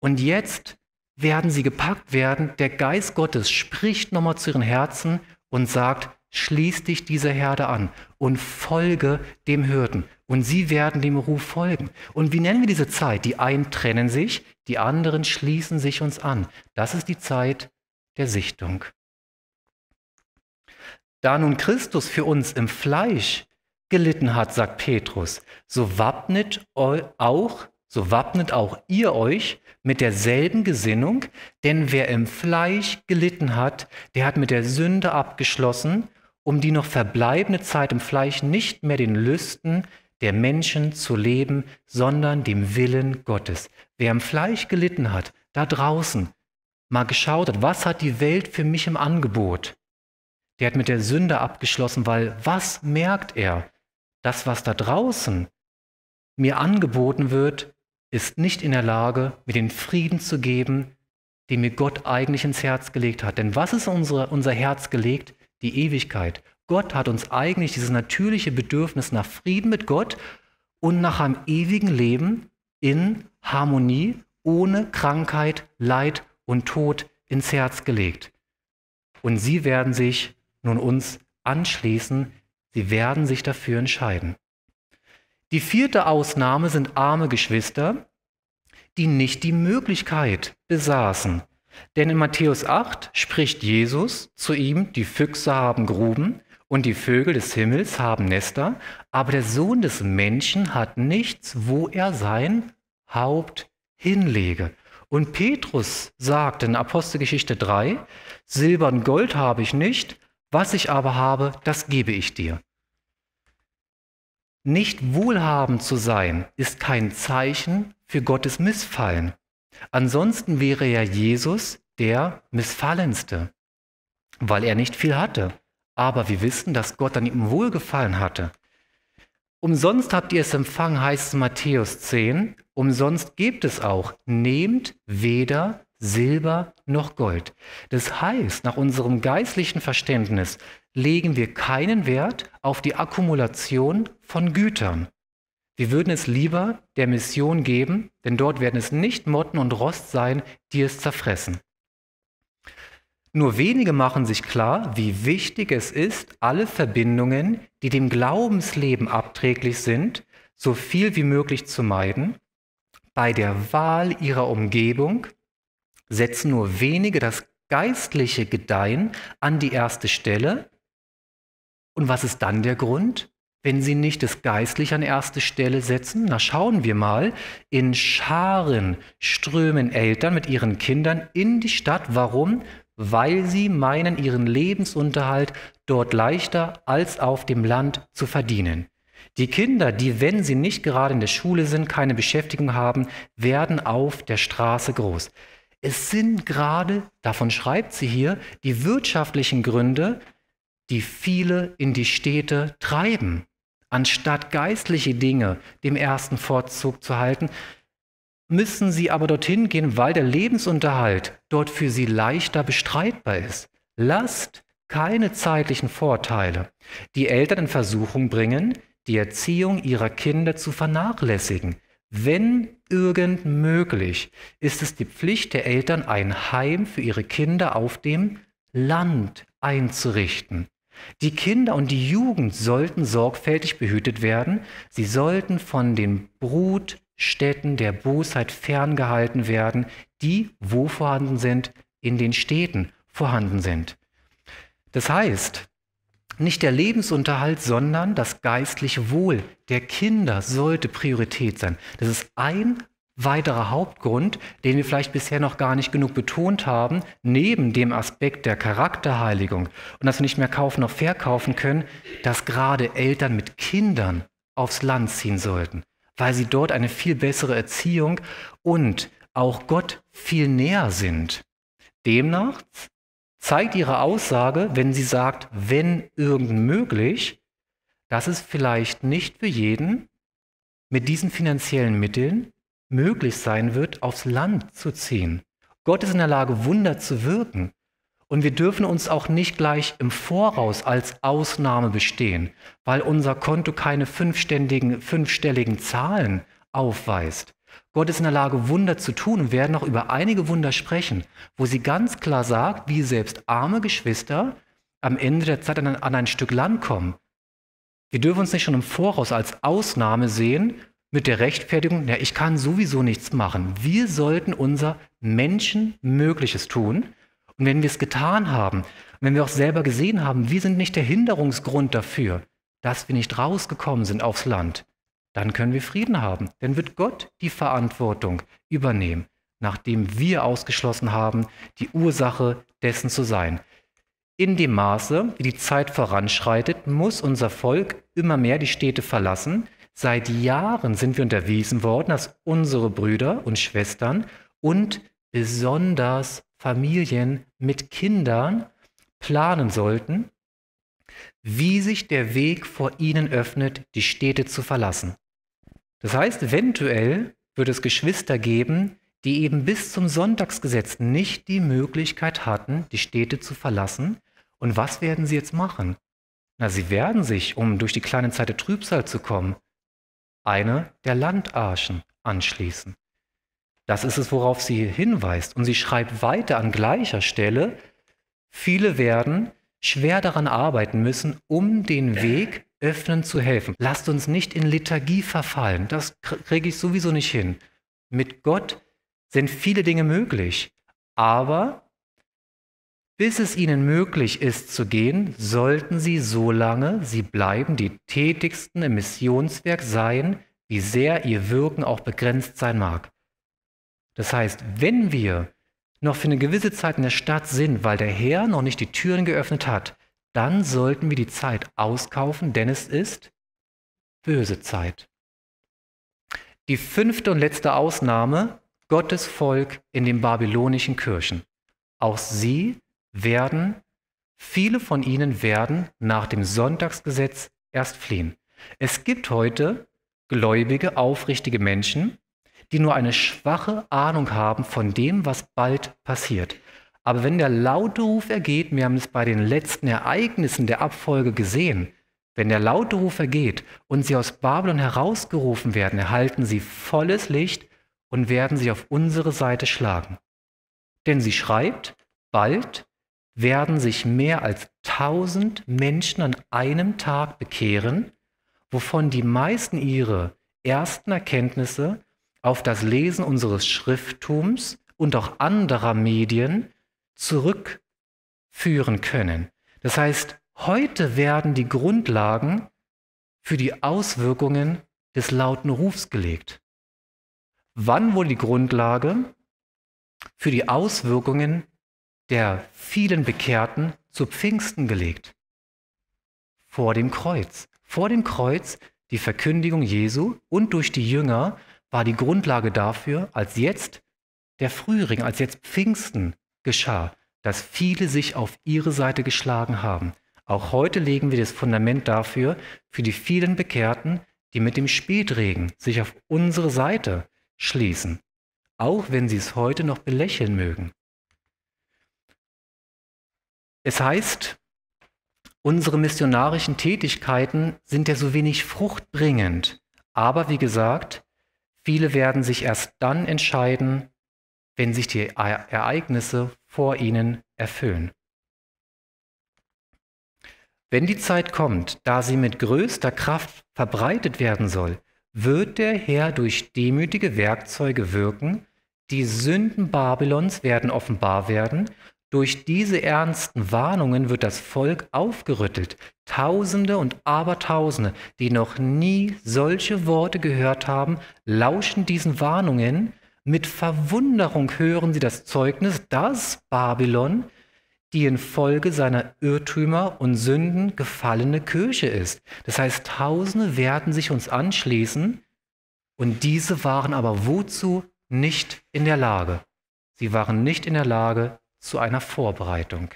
Und jetzt werden sie gepackt werden. Der Geist Gottes spricht nochmal zu ihren Herzen und sagt, schließ dich dieser Herde an und folge dem Hürden. Und sie werden dem Ruf folgen. Und wie nennen wir diese Zeit? Die einen trennen sich, die anderen schließen sich uns an. Das ist die Zeit der Sichtung. Da nun Christus für uns im Fleisch gelitten hat, sagt Petrus, so wappnet auch, so wappnet auch ihr euch mit derselben Gesinnung, denn wer im Fleisch gelitten hat, der hat mit der Sünde abgeschlossen, um die noch verbleibende Zeit im Fleisch nicht mehr den Lüsten der Menschen zu leben, sondern dem Willen Gottes. Wer im Fleisch gelitten hat, da draußen, mal geschaut hat, was hat die Welt für mich im Angebot? Der hat mit der Sünde abgeschlossen, weil was merkt er? Das, was da draußen mir angeboten wird, ist nicht in der Lage, mir den Frieden zu geben, den mir Gott eigentlich ins Herz gelegt hat. Denn was ist unsere, unser Herz gelegt? Die Ewigkeit. Gott hat uns eigentlich dieses natürliche Bedürfnis nach Frieden mit Gott und nach einem ewigen Leben in Harmonie, ohne Krankheit, Leid und Tod ins Herz gelegt. Und sie werden sich nun uns anschließen, sie werden sich dafür entscheiden. Die vierte Ausnahme sind arme Geschwister, die nicht die Möglichkeit besaßen. Denn in Matthäus 8 spricht Jesus zu ihm, die Füchse haben Gruben und die Vögel des Himmels haben Nester, aber der Sohn des Menschen hat nichts, wo er sein Haupt hinlege. Und Petrus sagt in Apostelgeschichte 3, Silber und Gold habe ich nicht, was ich aber habe, das gebe ich dir. Nicht wohlhabend zu sein, ist kein Zeichen für Gottes Missfallen. Ansonsten wäre ja Jesus der Missfallenste, weil er nicht viel hatte. Aber wir wissen, dass Gott an ihm wohlgefallen hatte. Umsonst habt ihr es empfangen, heißt es Matthäus 10. Umsonst gebt es auch. Nehmt weder Silber noch Gold. Das heißt, nach unserem geistlichen Verständnis legen wir keinen Wert auf die Akkumulation von Gütern. Wir würden es lieber der Mission geben, denn dort werden es nicht Motten und Rost sein, die es zerfressen. Nur wenige machen sich klar, wie wichtig es ist, alle Verbindungen, die dem Glaubensleben abträglich sind, so viel wie möglich zu meiden, bei der Wahl ihrer Umgebung setzen nur wenige das geistliche Gedeihen an die erste Stelle. Und was ist dann der Grund, wenn sie nicht das geistliche an erste Stelle setzen? Na schauen wir mal, in Scharen strömen Eltern mit ihren Kindern in die Stadt. Warum? Weil sie meinen, ihren Lebensunterhalt dort leichter als auf dem Land zu verdienen. Die Kinder, die, wenn sie nicht gerade in der Schule sind, keine Beschäftigung haben, werden auf der Straße groß. Es sind gerade, davon schreibt sie hier, die wirtschaftlichen Gründe, die viele in die Städte treiben. Anstatt geistliche Dinge dem ersten Vorzug zu halten, müssen sie aber dorthin gehen, weil der Lebensunterhalt dort für sie leichter bestreitbar ist. Lasst keine zeitlichen Vorteile, die Eltern in Versuchung bringen, die Erziehung ihrer Kinder zu vernachlässigen. Wenn irgend möglich, ist es die Pflicht der Eltern, ein Heim für ihre Kinder auf dem Land einzurichten. Die Kinder und die Jugend sollten sorgfältig behütet werden. Sie sollten von den Brutstätten der Bosheit ferngehalten werden, die, wo vorhanden sind, in den Städten vorhanden sind. Das heißt, nicht der Lebensunterhalt, sondern das geistliche Wohl der Kinder sollte Priorität sein. Das ist ein weiterer Hauptgrund, den wir vielleicht bisher noch gar nicht genug betont haben, neben dem Aspekt der Charakterheiligung und dass wir nicht mehr kaufen noch verkaufen können, dass gerade Eltern mit Kindern aufs Land ziehen sollten, weil sie dort eine viel bessere Erziehung und auch Gott viel näher sind. Demnach zeigt ihre Aussage, wenn sie sagt, wenn irgend möglich, dass es vielleicht nicht für jeden mit diesen finanziellen Mitteln möglich sein wird, aufs Land zu ziehen. Gott ist in der Lage, Wunder zu wirken. Und wir dürfen uns auch nicht gleich im Voraus als Ausnahme bestehen, weil unser Konto keine fünfstelligen, Zahlen aufweist. Gott ist in der Lage, Wunder zu tun und werden auch über einige Wunder sprechen, wo sie ganz klar sagt, wie selbst arme Geschwister am Ende der Zeit an ein, an ein Stück Land kommen. Wir dürfen uns nicht schon im Voraus als Ausnahme sehen mit der Rechtfertigung, ja, ich kann sowieso nichts machen. Wir sollten unser Menschenmögliches tun. Und wenn wir es getan haben, und wenn wir auch selber gesehen haben, wir sind nicht der Hinderungsgrund dafür, dass wir nicht rausgekommen sind aufs Land, dann können wir Frieden haben. Dann wird Gott die Verantwortung übernehmen, nachdem wir ausgeschlossen haben, die Ursache dessen zu sein. In dem Maße, wie die Zeit voranschreitet, muss unser Volk immer mehr die Städte verlassen. Seit Jahren sind wir unterwiesen worden, dass unsere Brüder und Schwestern und besonders Familien mit Kindern planen sollten, wie sich der Weg vor ihnen öffnet, die Städte zu verlassen. Das heißt, eventuell wird es Geschwister geben, die eben bis zum Sonntagsgesetz nicht die Möglichkeit hatten, die Städte zu verlassen. Und was werden sie jetzt machen? Na, sie werden sich, um durch die kleine Zeit der Trübsal zu kommen, eine der Landarschen anschließen. Das ist es, worauf sie hinweist. Und sie schreibt weiter an gleicher Stelle, viele werden schwer daran arbeiten müssen, um den Weg öffnen zu helfen. Lasst uns nicht in Liturgie verfallen. Das kriege ich sowieso nicht hin. Mit Gott sind viele Dinge möglich. Aber bis es ihnen möglich ist zu gehen, sollten sie, so lange, sie bleiben, die tätigsten im Missionswerk sein, wie sehr ihr Wirken auch begrenzt sein mag. Das heißt, wenn wir noch für eine gewisse Zeit in der Stadt sind, weil der Herr noch nicht die Türen geöffnet hat, dann sollten wir die Zeit auskaufen, denn es ist böse Zeit. Die fünfte und letzte Ausnahme, Gottes Volk in den babylonischen Kirchen. Auch sie werden, viele von ihnen werden nach dem Sonntagsgesetz erst fliehen. Es gibt heute gläubige, aufrichtige Menschen, die nur eine schwache Ahnung haben von dem, was bald passiert. Aber wenn der laute Ruf ergeht, wir haben es bei den letzten Ereignissen der Abfolge gesehen, wenn der laute Ruf ergeht und sie aus Babylon herausgerufen werden, erhalten sie volles Licht und werden sich auf unsere Seite schlagen. Denn sie schreibt, bald werden sich mehr als tausend Menschen an einem Tag bekehren, wovon die meisten ihre ersten Erkenntnisse auf das Lesen unseres Schrifttums und auch anderer Medien zurückführen können. Das heißt, heute werden die Grundlagen für die Auswirkungen des lauten Rufs gelegt. Wann wohl die Grundlage für die Auswirkungen der vielen Bekehrten zu Pfingsten gelegt? Vor dem Kreuz. Vor dem Kreuz die Verkündigung Jesu und durch die Jünger war die Grundlage dafür, als jetzt der Frühring, als jetzt Pfingsten geschah, dass viele sich auf ihre Seite geschlagen haben. Auch heute legen wir das Fundament dafür, für die vielen Bekehrten, die mit dem Spätregen sich auf unsere Seite schließen, auch wenn sie es heute noch belächeln mögen. Es heißt, unsere missionarischen Tätigkeiten sind ja so wenig fruchtbringend, aber wie gesagt, viele werden sich erst dann entscheiden, wenn sich die e- Ereignisse vor ihnen erfüllen. Wenn die Zeit kommt, da sie mit größter Kraft verbreitet werden soll, wird der Herr durch demütige Werkzeuge wirken, die Sünden Babylons werden offenbar werden, durch diese ernsten Warnungen wird das Volk aufgerüttelt, Tausende und Abertausende, die noch nie solche Worte gehört haben, lauschen diesen Warnungen, mit Verwunderung hören sie das Zeugnis, dass Babylon die infolge seiner Irrtümer und Sünden gefallene Kirche ist. Das heißt, Tausende werden sich uns anschließen und diese waren aber wozu nicht in der Lage. Sie waren nicht in der Lage zu einer Vorbereitung.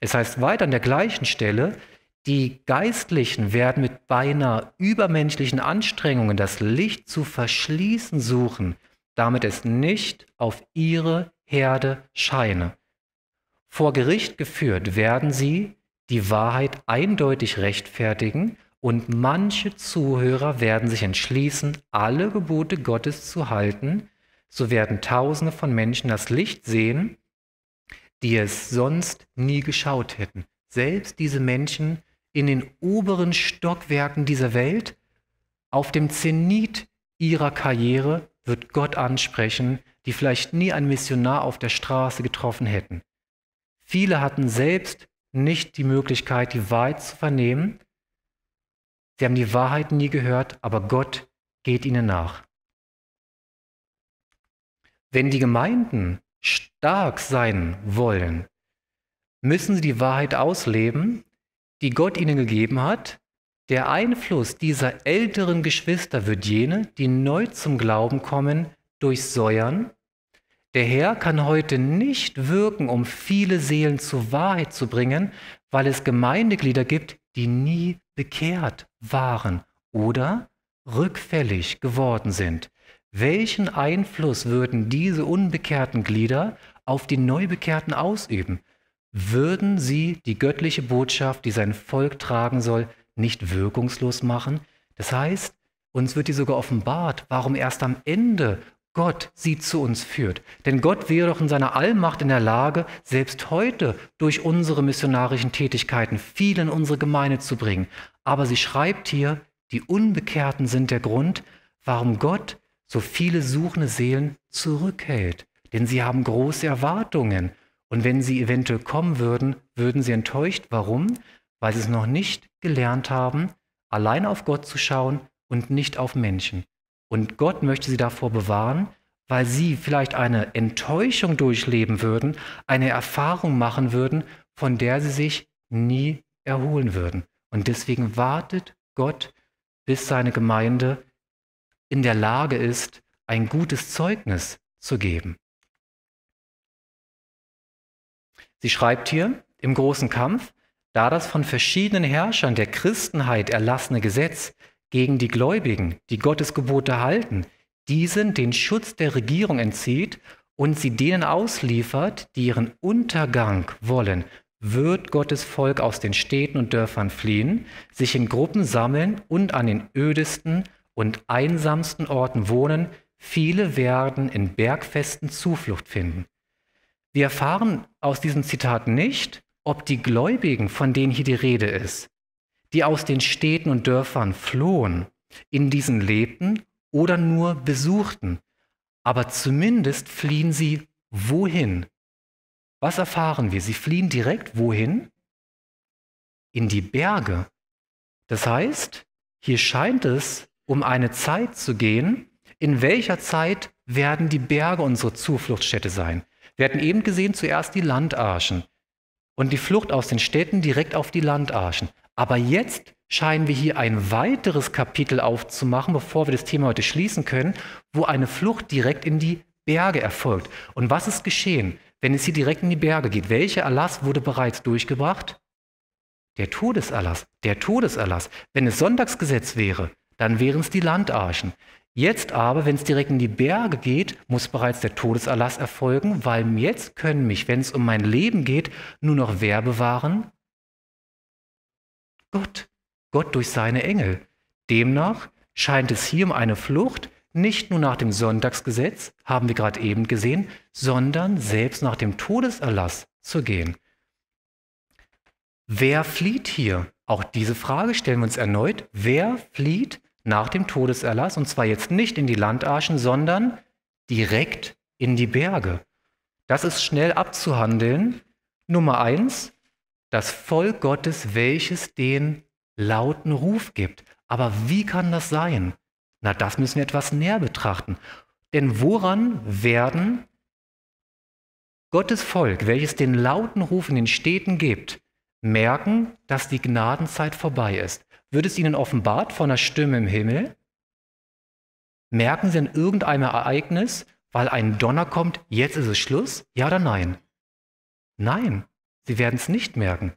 Es heißt weiter an der gleichen Stelle, die Geistlichen werden mit beinahe übermenschlichen Anstrengungen das Licht zu verschließen suchen, damit es nicht auf ihre Herde scheine. Vor Gericht geführt werden sie die Wahrheit eindeutig rechtfertigen und manche Zuhörer werden sich entschließen, alle Gebote Gottes zu halten, so werden Tausende von Menschen das Licht sehen, die es sonst nie geschaut hätten. Selbst diese Menschen in den oberen Stockwerken dieser Welt, auf dem Zenit ihrer Karriere, wird Gott ansprechen, die vielleicht nie einen Missionar auf der Straße getroffen hätten. Viele hatten selbst nicht die Möglichkeit, die Wahrheit zu vernehmen. Sie haben die Wahrheit nie gehört, aber Gott geht ihnen nach. Wenn die Gemeinden stark sein wollen, müssen sie die Wahrheit ausleben, die Gott ihnen gegeben hat, der Einfluss dieser älteren Geschwister wird jene, die neu zum Glauben kommen, durchsäuern. Der Herr kann heute nicht wirken, um viele Seelen zur Wahrheit zu bringen, weil es Gemeindeglieder gibt, die nie bekehrt waren oder rückfällig geworden sind. Welchen Einfluss würden diese unbekehrten Glieder auf die Neubekehrten ausüben? Würden sie die göttliche Botschaft, die sein Volk tragen soll, nicht wirkungslos machen. Das heißt, uns wird die sogar offenbart, warum erst am Ende Gott sie zu uns führt. Denn Gott wäre doch in seiner Allmacht in der Lage, selbst heute durch unsere missionarischen Tätigkeiten viel in unsere Gemeinde zu bringen. Aber sie schreibt hier, die Unbekehrten sind der Grund, warum Gott so viele suchende Seelen zurückhält. Denn sie haben große Erwartungen. Und wenn sie eventuell kommen würden, würden sie enttäuscht. Warum? weil sie es noch nicht gelernt haben, allein auf Gott zu schauen und nicht auf Menschen. Und Gott möchte sie davor bewahren, weil sie vielleicht eine Enttäuschung durchleben würden, eine Erfahrung machen würden, von der sie sich nie erholen würden. Und deswegen wartet Gott, bis seine Gemeinde in der Lage ist, ein gutes Zeugnis zu geben. Sie schreibt hier, im großen Kampf da das von verschiedenen Herrschern der Christenheit erlassene Gesetz gegen die Gläubigen, die Gottes Gebote halten, diesen den Schutz der Regierung entzieht und sie denen ausliefert, die ihren Untergang wollen, wird Gottes Volk aus den Städten und Dörfern fliehen, sich in Gruppen sammeln und an den ödesten und einsamsten Orten wohnen, viele werden in Bergfesten Zuflucht finden. Wir erfahren aus diesem Zitat nicht, ob die Gläubigen, von denen hier die Rede ist, die aus den Städten und Dörfern flohen, in diesen lebten oder nur besuchten, aber zumindest fliehen sie wohin? Was erfahren wir? Sie fliehen direkt wohin? In die Berge. Das heißt, hier scheint es um eine Zeit zu gehen, in welcher Zeit werden die Berge unsere Zufluchtsstätte sein? Wir hatten eben gesehen zuerst die Landarschen, und die Flucht aus den Städten direkt auf die Landarschen. Aber jetzt scheinen wir hier ein weiteres Kapitel aufzumachen, bevor wir das Thema heute schließen können, wo eine Flucht direkt in die Berge erfolgt. Und was ist geschehen, wenn es hier direkt in die Berge geht? Welcher Erlass wurde bereits durchgebracht? Der Todeserlass, der Todeserlass. Wenn es Sonntagsgesetz wäre, dann wären es die Landarschen. Jetzt aber, wenn es direkt in die Berge geht, muss bereits der Todeserlass erfolgen, weil jetzt können mich, wenn es um mein Leben geht, nur noch wer bewahren? Gott. Gott durch seine Engel. Demnach scheint es hier um eine Flucht, nicht nur nach dem Sonntagsgesetz, haben wir gerade eben gesehen, sondern selbst nach dem Todeserlass zu gehen. Wer flieht hier? Auch diese Frage stellen wir uns erneut. Wer flieht? nach dem Todeserlass, und zwar jetzt nicht in die Landarschen, sondern direkt in die Berge. Das ist schnell abzuhandeln. Nummer eins, das Volk Gottes, welches den lauten Ruf gibt. Aber wie kann das sein? Na, das müssen wir etwas näher betrachten. Denn woran werden Gottes Volk, welches den lauten Ruf in den Städten gibt, merken, dass die Gnadenzeit vorbei ist? wird es ihnen offenbart von einer Stimme im Himmel. Merken sie an irgendeinem Ereignis, weil ein Donner kommt, jetzt ist es Schluss? Ja oder nein? Nein, sie werden es nicht merken.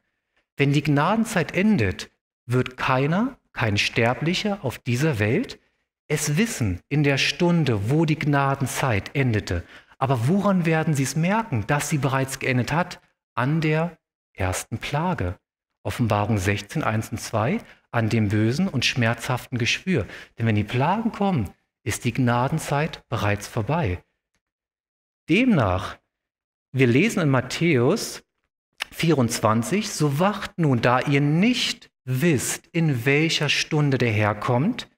Wenn die Gnadenzeit endet, wird keiner, kein Sterblicher auf dieser Welt es wissen in der Stunde, wo die Gnadenzeit endete. Aber woran werden sie es merken, dass sie bereits geendet hat? An der ersten Plage. Offenbarung 16, 1 und 2 an dem bösen und schmerzhaften Geschwür. Denn wenn die Plagen kommen, ist die Gnadenzeit bereits vorbei. Demnach, wir lesen in Matthäus 24, so wacht nun, da ihr nicht wisst, in welcher Stunde der Herr kommt,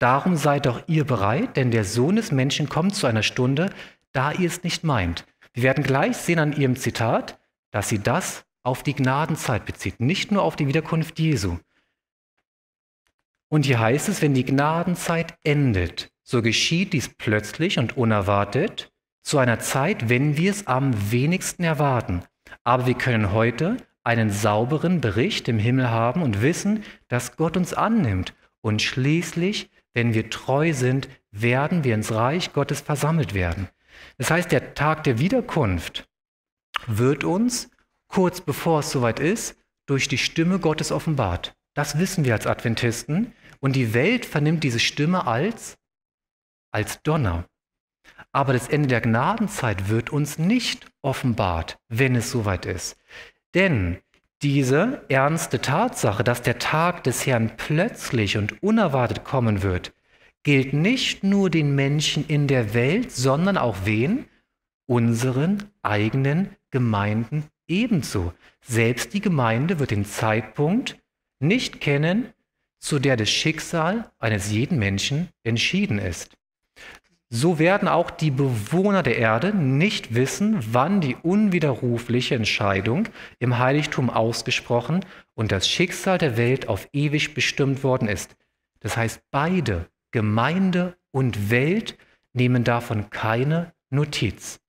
darum seid doch ihr bereit, denn der Sohn des Menschen kommt zu einer Stunde, da ihr es nicht meint. Wir werden gleich sehen an ihrem Zitat, dass sie das auf die Gnadenzeit bezieht, nicht nur auf die Wiederkunft Jesu. Und hier heißt es, wenn die Gnadenzeit endet, so geschieht dies plötzlich und unerwartet zu einer Zeit, wenn wir es am wenigsten erwarten. Aber wir können heute einen sauberen Bericht im Himmel haben und wissen, dass Gott uns annimmt. Und schließlich, wenn wir treu sind, werden wir ins Reich Gottes versammelt werden. Das heißt, der Tag der Wiederkunft wird uns, kurz bevor es soweit ist, durch die Stimme Gottes offenbart. Das wissen wir als Adventisten. Und die Welt vernimmt diese Stimme als, als Donner. Aber das Ende der Gnadenzeit wird uns nicht offenbart, wenn es soweit ist. Denn diese ernste Tatsache, dass der Tag des Herrn plötzlich und unerwartet kommen wird, gilt nicht nur den Menschen in der Welt, sondern auch wen? Unseren eigenen Gemeinden ebenso. Selbst die Gemeinde wird den Zeitpunkt nicht kennen, zu der das Schicksal eines jeden Menschen entschieden ist. So werden auch die Bewohner der Erde nicht wissen, wann die unwiderrufliche Entscheidung im Heiligtum ausgesprochen und das Schicksal der Welt auf ewig bestimmt worden ist. Das heißt, beide, Gemeinde und Welt, nehmen davon keine Notiz.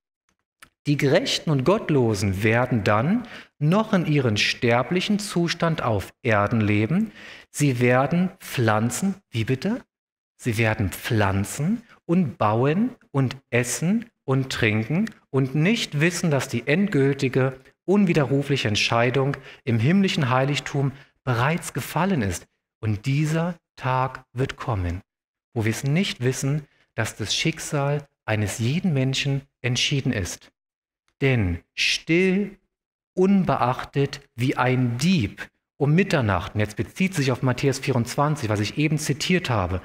Die Gerechten und Gottlosen werden dann noch in ihren sterblichen Zustand auf Erden leben, Sie werden pflanzen, wie bitte? Sie werden pflanzen und bauen und essen und trinken und nicht wissen, dass die endgültige, unwiderrufliche Entscheidung im himmlischen Heiligtum bereits gefallen ist. Und dieser Tag wird kommen, wo wir es nicht wissen, dass das Schicksal eines jeden Menschen entschieden ist. Denn still, unbeachtet, wie ein Dieb um Mitternacht, und jetzt bezieht sich auf Matthäus 24, was ich eben zitiert habe,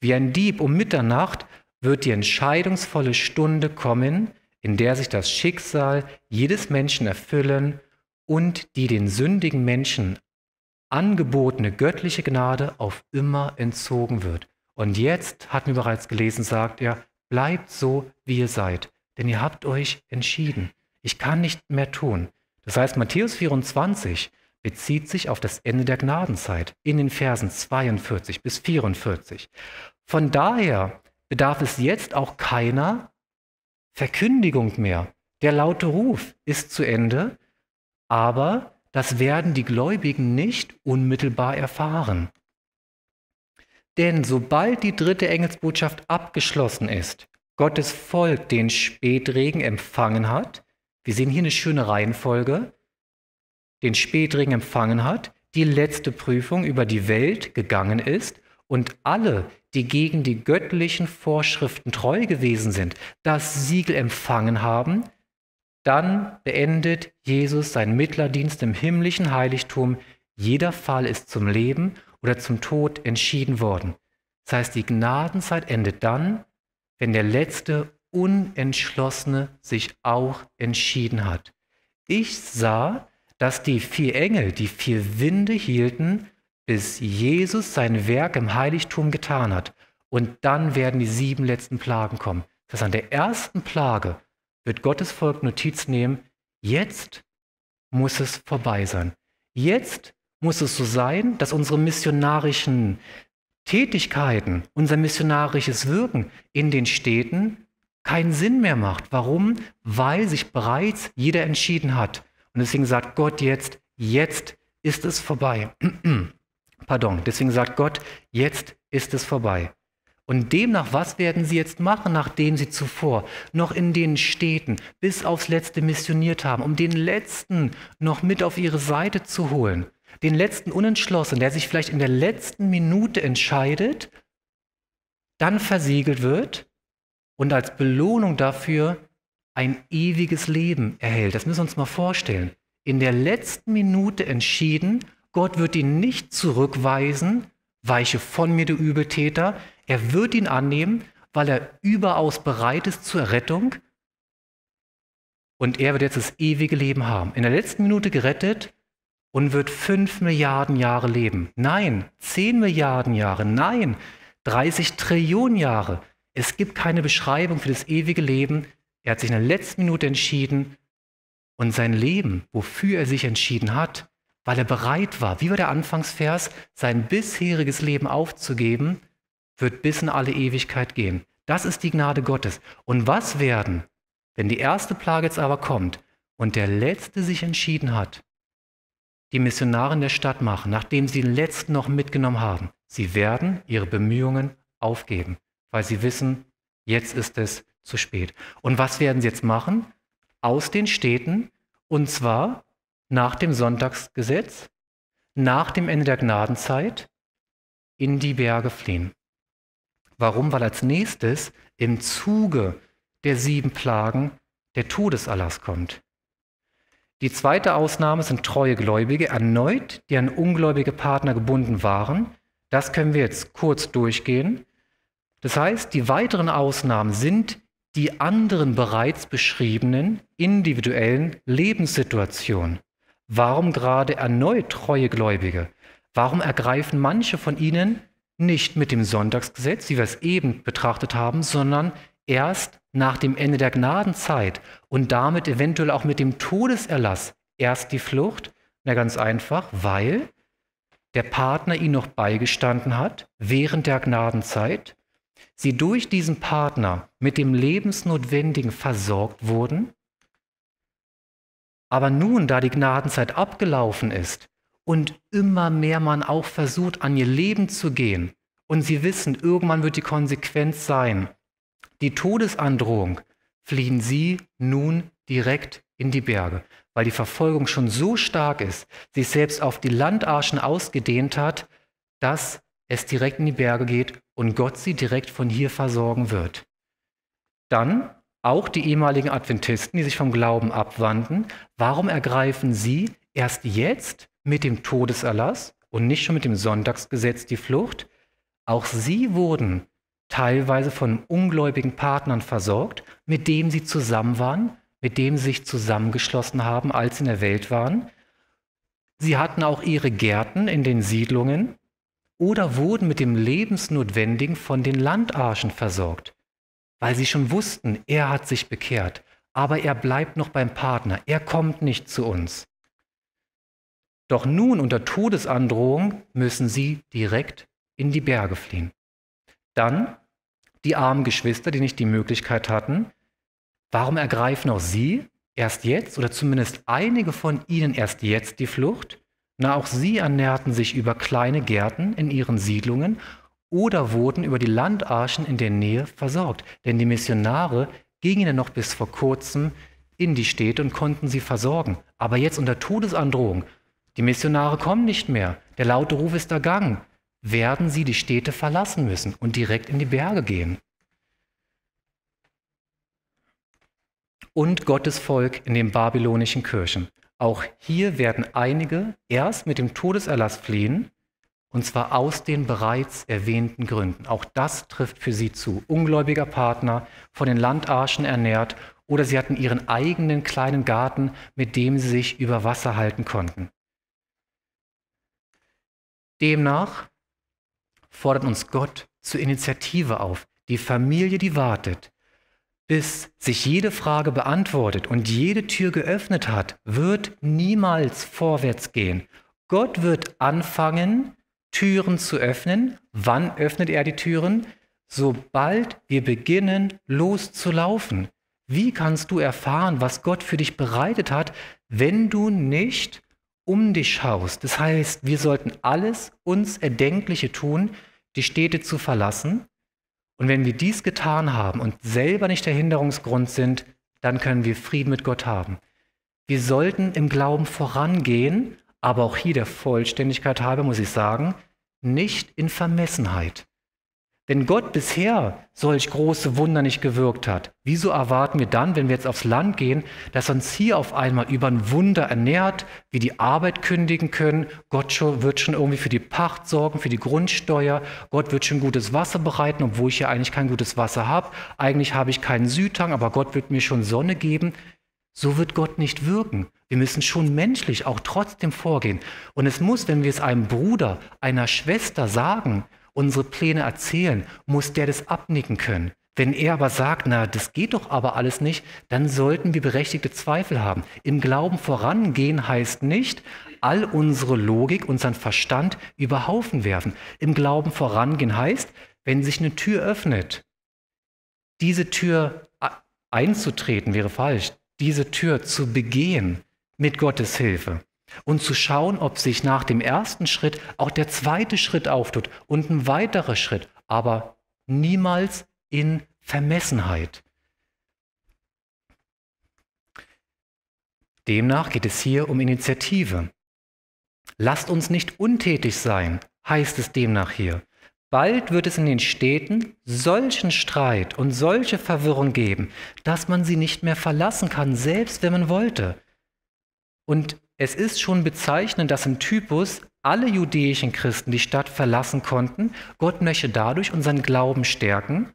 wie ein Dieb um Mitternacht wird die entscheidungsvolle Stunde kommen, in der sich das Schicksal jedes Menschen erfüllen und die den sündigen Menschen angebotene göttliche Gnade auf immer entzogen wird. Und jetzt, hatten wir bereits gelesen, sagt er, bleibt so, wie ihr seid, denn ihr habt euch entschieden. Ich kann nicht mehr tun. Das heißt, Matthäus 24 bezieht sich auf das Ende der Gnadenzeit in den Versen 42 bis 44. Von daher bedarf es jetzt auch keiner Verkündigung mehr. Der laute Ruf ist zu Ende, aber das werden die Gläubigen nicht unmittelbar erfahren. Denn sobald die dritte Engelsbotschaft abgeschlossen ist, Gottes Volk den Spätregen empfangen hat, wir sehen hier eine schöne Reihenfolge, den Spätring empfangen hat, die letzte Prüfung über die Welt gegangen ist und alle, die gegen die göttlichen Vorschriften treu gewesen sind, das Siegel empfangen haben, dann beendet Jesus seinen Mittlerdienst im himmlischen Heiligtum. Jeder Fall ist zum Leben oder zum Tod entschieden worden. Das heißt, die Gnadenzeit endet dann, wenn der letzte Unentschlossene sich auch entschieden hat. Ich sah, dass die vier Engel die vier Winde hielten, bis Jesus sein Werk im Heiligtum getan hat. Und dann werden die sieben letzten Plagen kommen. Das heißt, an der ersten Plage wird Gottes Volk Notiz nehmen, jetzt muss es vorbei sein. Jetzt muss es so sein, dass unsere missionarischen Tätigkeiten, unser missionarisches Wirken in den Städten keinen Sinn mehr macht. Warum? Weil sich bereits jeder entschieden hat. Und deswegen sagt Gott jetzt, jetzt ist es vorbei. [clears throat] Pardon, deswegen sagt Gott, jetzt ist es vorbei. Und demnach, was werden sie jetzt machen, nachdem sie zuvor noch in den Städten bis aufs Letzte missioniert haben, um den Letzten noch mit auf ihre Seite zu holen? Den letzten Unentschlossenen, der sich vielleicht in der letzten Minute entscheidet, dann versiegelt wird und als Belohnung dafür ein ewiges Leben erhält. Das müssen wir uns mal vorstellen. In der letzten Minute entschieden, Gott wird ihn nicht zurückweisen, weiche von mir, du Übeltäter. Er wird ihn annehmen, weil er überaus bereit ist zur Rettung. Und er wird jetzt das ewige Leben haben. In der letzten Minute gerettet und wird fünf Milliarden Jahre leben. Nein, zehn Milliarden Jahre. Nein, 30 Trillionen Jahre. Es gibt keine Beschreibung für das ewige Leben, er hat sich in der letzten Minute entschieden und sein Leben, wofür er sich entschieden hat, weil er bereit war, wie war der Anfangsvers, sein bisheriges Leben aufzugeben, wird bis in alle Ewigkeit gehen. Das ist die Gnade Gottes. Und was werden, wenn die erste Plage jetzt aber kommt und der Letzte sich entschieden hat, die Missionaren der Stadt machen, nachdem sie den Letzten noch mitgenommen haben? Sie werden ihre Bemühungen aufgeben, weil sie wissen, jetzt ist es zu spät. Und was werden sie jetzt machen? Aus den Städten, und zwar nach dem Sonntagsgesetz, nach dem Ende der Gnadenzeit, in die Berge fliehen. Warum? Weil als nächstes im Zuge der sieben Plagen der Todeserlass kommt. Die zweite Ausnahme sind treue Gläubige, erneut, die an ungläubige Partner gebunden waren. Das können wir jetzt kurz durchgehen. Das heißt, die weiteren Ausnahmen sind die anderen bereits beschriebenen individuellen Lebenssituationen. Warum gerade erneut treue Gläubige? Warum ergreifen manche von ihnen nicht mit dem Sonntagsgesetz, wie wir es eben betrachtet haben, sondern erst nach dem Ende der Gnadenzeit und damit eventuell auch mit dem Todeserlass erst die Flucht? Na ganz einfach, weil der Partner ihnen noch beigestanden hat während der Gnadenzeit sie durch diesen Partner mit dem Lebensnotwendigen versorgt wurden, aber nun, da die Gnadenzeit abgelaufen ist und immer mehr man auch versucht, an ihr Leben zu gehen, und sie wissen, irgendwann wird die Konsequenz sein, die Todesandrohung, fliehen sie nun direkt in die Berge, weil die Verfolgung schon so stark ist, sich selbst auf die Landarschen ausgedehnt hat, dass es direkt in die Berge geht und Gott sie direkt von hier versorgen wird. Dann auch die ehemaligen Adventisten, die sich vom Glauben abwandten, warum ergreifen sie erst jetzt mit dem Todeserlass und nicht schon mit dem Sonntagsgesetz die Flucht? Auch sie wurden teilweise von ungläubigen Partnern versorgt, mit denen sie zusammen waren, mit denen sie sich zusammengeschlossen haben, als sie in der Welt waren. Sie hatten auch ihre Gärten in den Siedlungen, oder wurden mit dem Lebensnotwendigen von den Landarschen versorgt, weil sie schon wussten, er hat sich bekehrt, aber er bleibt noch beim Partner, er kommt nicht zu uns. Doch nun unter Todesandrohung müssen sie direkt in die Berge fliehen. Dann die armen Geschwister, die nicht die Möglichkeit hatten, warum ergreifen auch sie erst jetzt oder zumindest einige von ihnen erst jetzt die Flucht? Na, auch sie ernährten sich über kleine Gärten in ihren Siedlungen oder wurden über die Landarchen in der Nähe versorgt. Denn die Missionare gingen ja noch bis vor kurzem in die Städte und konnten sie versorgen. Aber jetzt unter Todesandrohung. Die Missionare kommen nicht mehr. Der laute Ruf ist ergangen. Werden sie die Städte verlassen müssen und direkt in die Berge gehen. Und Gottes Volk in den babylonischen Kirchen. Auch hier werden einige erst mit dem Todeserlass fliehen, und zwar aus den bereits erwähnten Gründen. Auch das trifft für sie zu. Ungläubiger Partner, von den Landarschen ernährt oder sie hatten ihren eigenen kleinen Garten, mit dem sie sich über Wasser halten konnten. Demnach fordert uns Gott zur Initiative auf. Die Familie, die wartet, bis sich jede Frage beantwortet und jede Tür geöffnet hat, wird niemals vorwärts gehen. Gott wird anfangen, Türen zu öffnen. Wann öffnet er die Türen? Sobald wir beginnen, loszulaufen. Wie kannst du erfahren, was Gott für dich bereitet hat, wenn du nicht um dich schaust? Das heißt, wir sollten alles uns Erdenkliche tun, die Städte zu verlassen, und wenn wir dies getan haben und selber nicht der Hinderungsgrund sind, dann können wir Frieden mit Gott haben. Wir sollten im Glauben vorangehen, aber auch hier der Vollständigkeit halber muss ich sagen, nicht in Vermessenheit. Wenn Gott bisher solch große Wunder nicht gewirkt hat, wieso erwarten wir dann, wenn wir jetzt aufs Land gehen, dass uns hier auf einmal über ein Wunder ernährt, wie die Arbeit kündigen können, Gott schon, wird schon irgendwie für die Pacht sorgen, für die Grundsteuer, Gott wird schon gutes Wasser bereiten, obwohl ich ja eigentlich kein gutes Wasser habe, eigentlich habe ich keinen Südhang, aber Gott wird mir schon Sonne geben. So wird Gott nicht wirken. Wir müssen schon menschlich auch trotzdem vorgehen. Und es muss, wenn wir es einem Bruder, einer Schwester sagen, unsere Pläne erzählen, muss der das abnicken können. Wenn er aber sagt, na, das geht doch aber alles nicht, dann sollten wir berechtigte Zweifel haben. Im Glauben vorangehen heißt nicht, all unsere Logik, unseren Verstand über Haufen werfen. Im Glauben vorangehen heißt, wenn sich eine Tür öffnet, diese Tür einzutreten wäre falsch, diese Tür zu begehen mit Gottes Hilfe und zu schauen, ob sich nach dem ersten Schritt auch der zweite Schritt auftut und ein weiterer Schritt, aber niemals in Vermessenheit. Demnach geht es hier um Initiative. Lasst uns nicht untätig sein, heißt es demnach hier. Bald wird es in den Städten solchen Streit und solche Verwirrung geben, dass man sie nicht mehr verlassen kann, selbst wenn man wollte. Und es ist schon bezeichnend, dass im Typus alle jüdischen Christen die Stadt verlassen konnten. Gott möchte dadurch unseren Glauben stärken.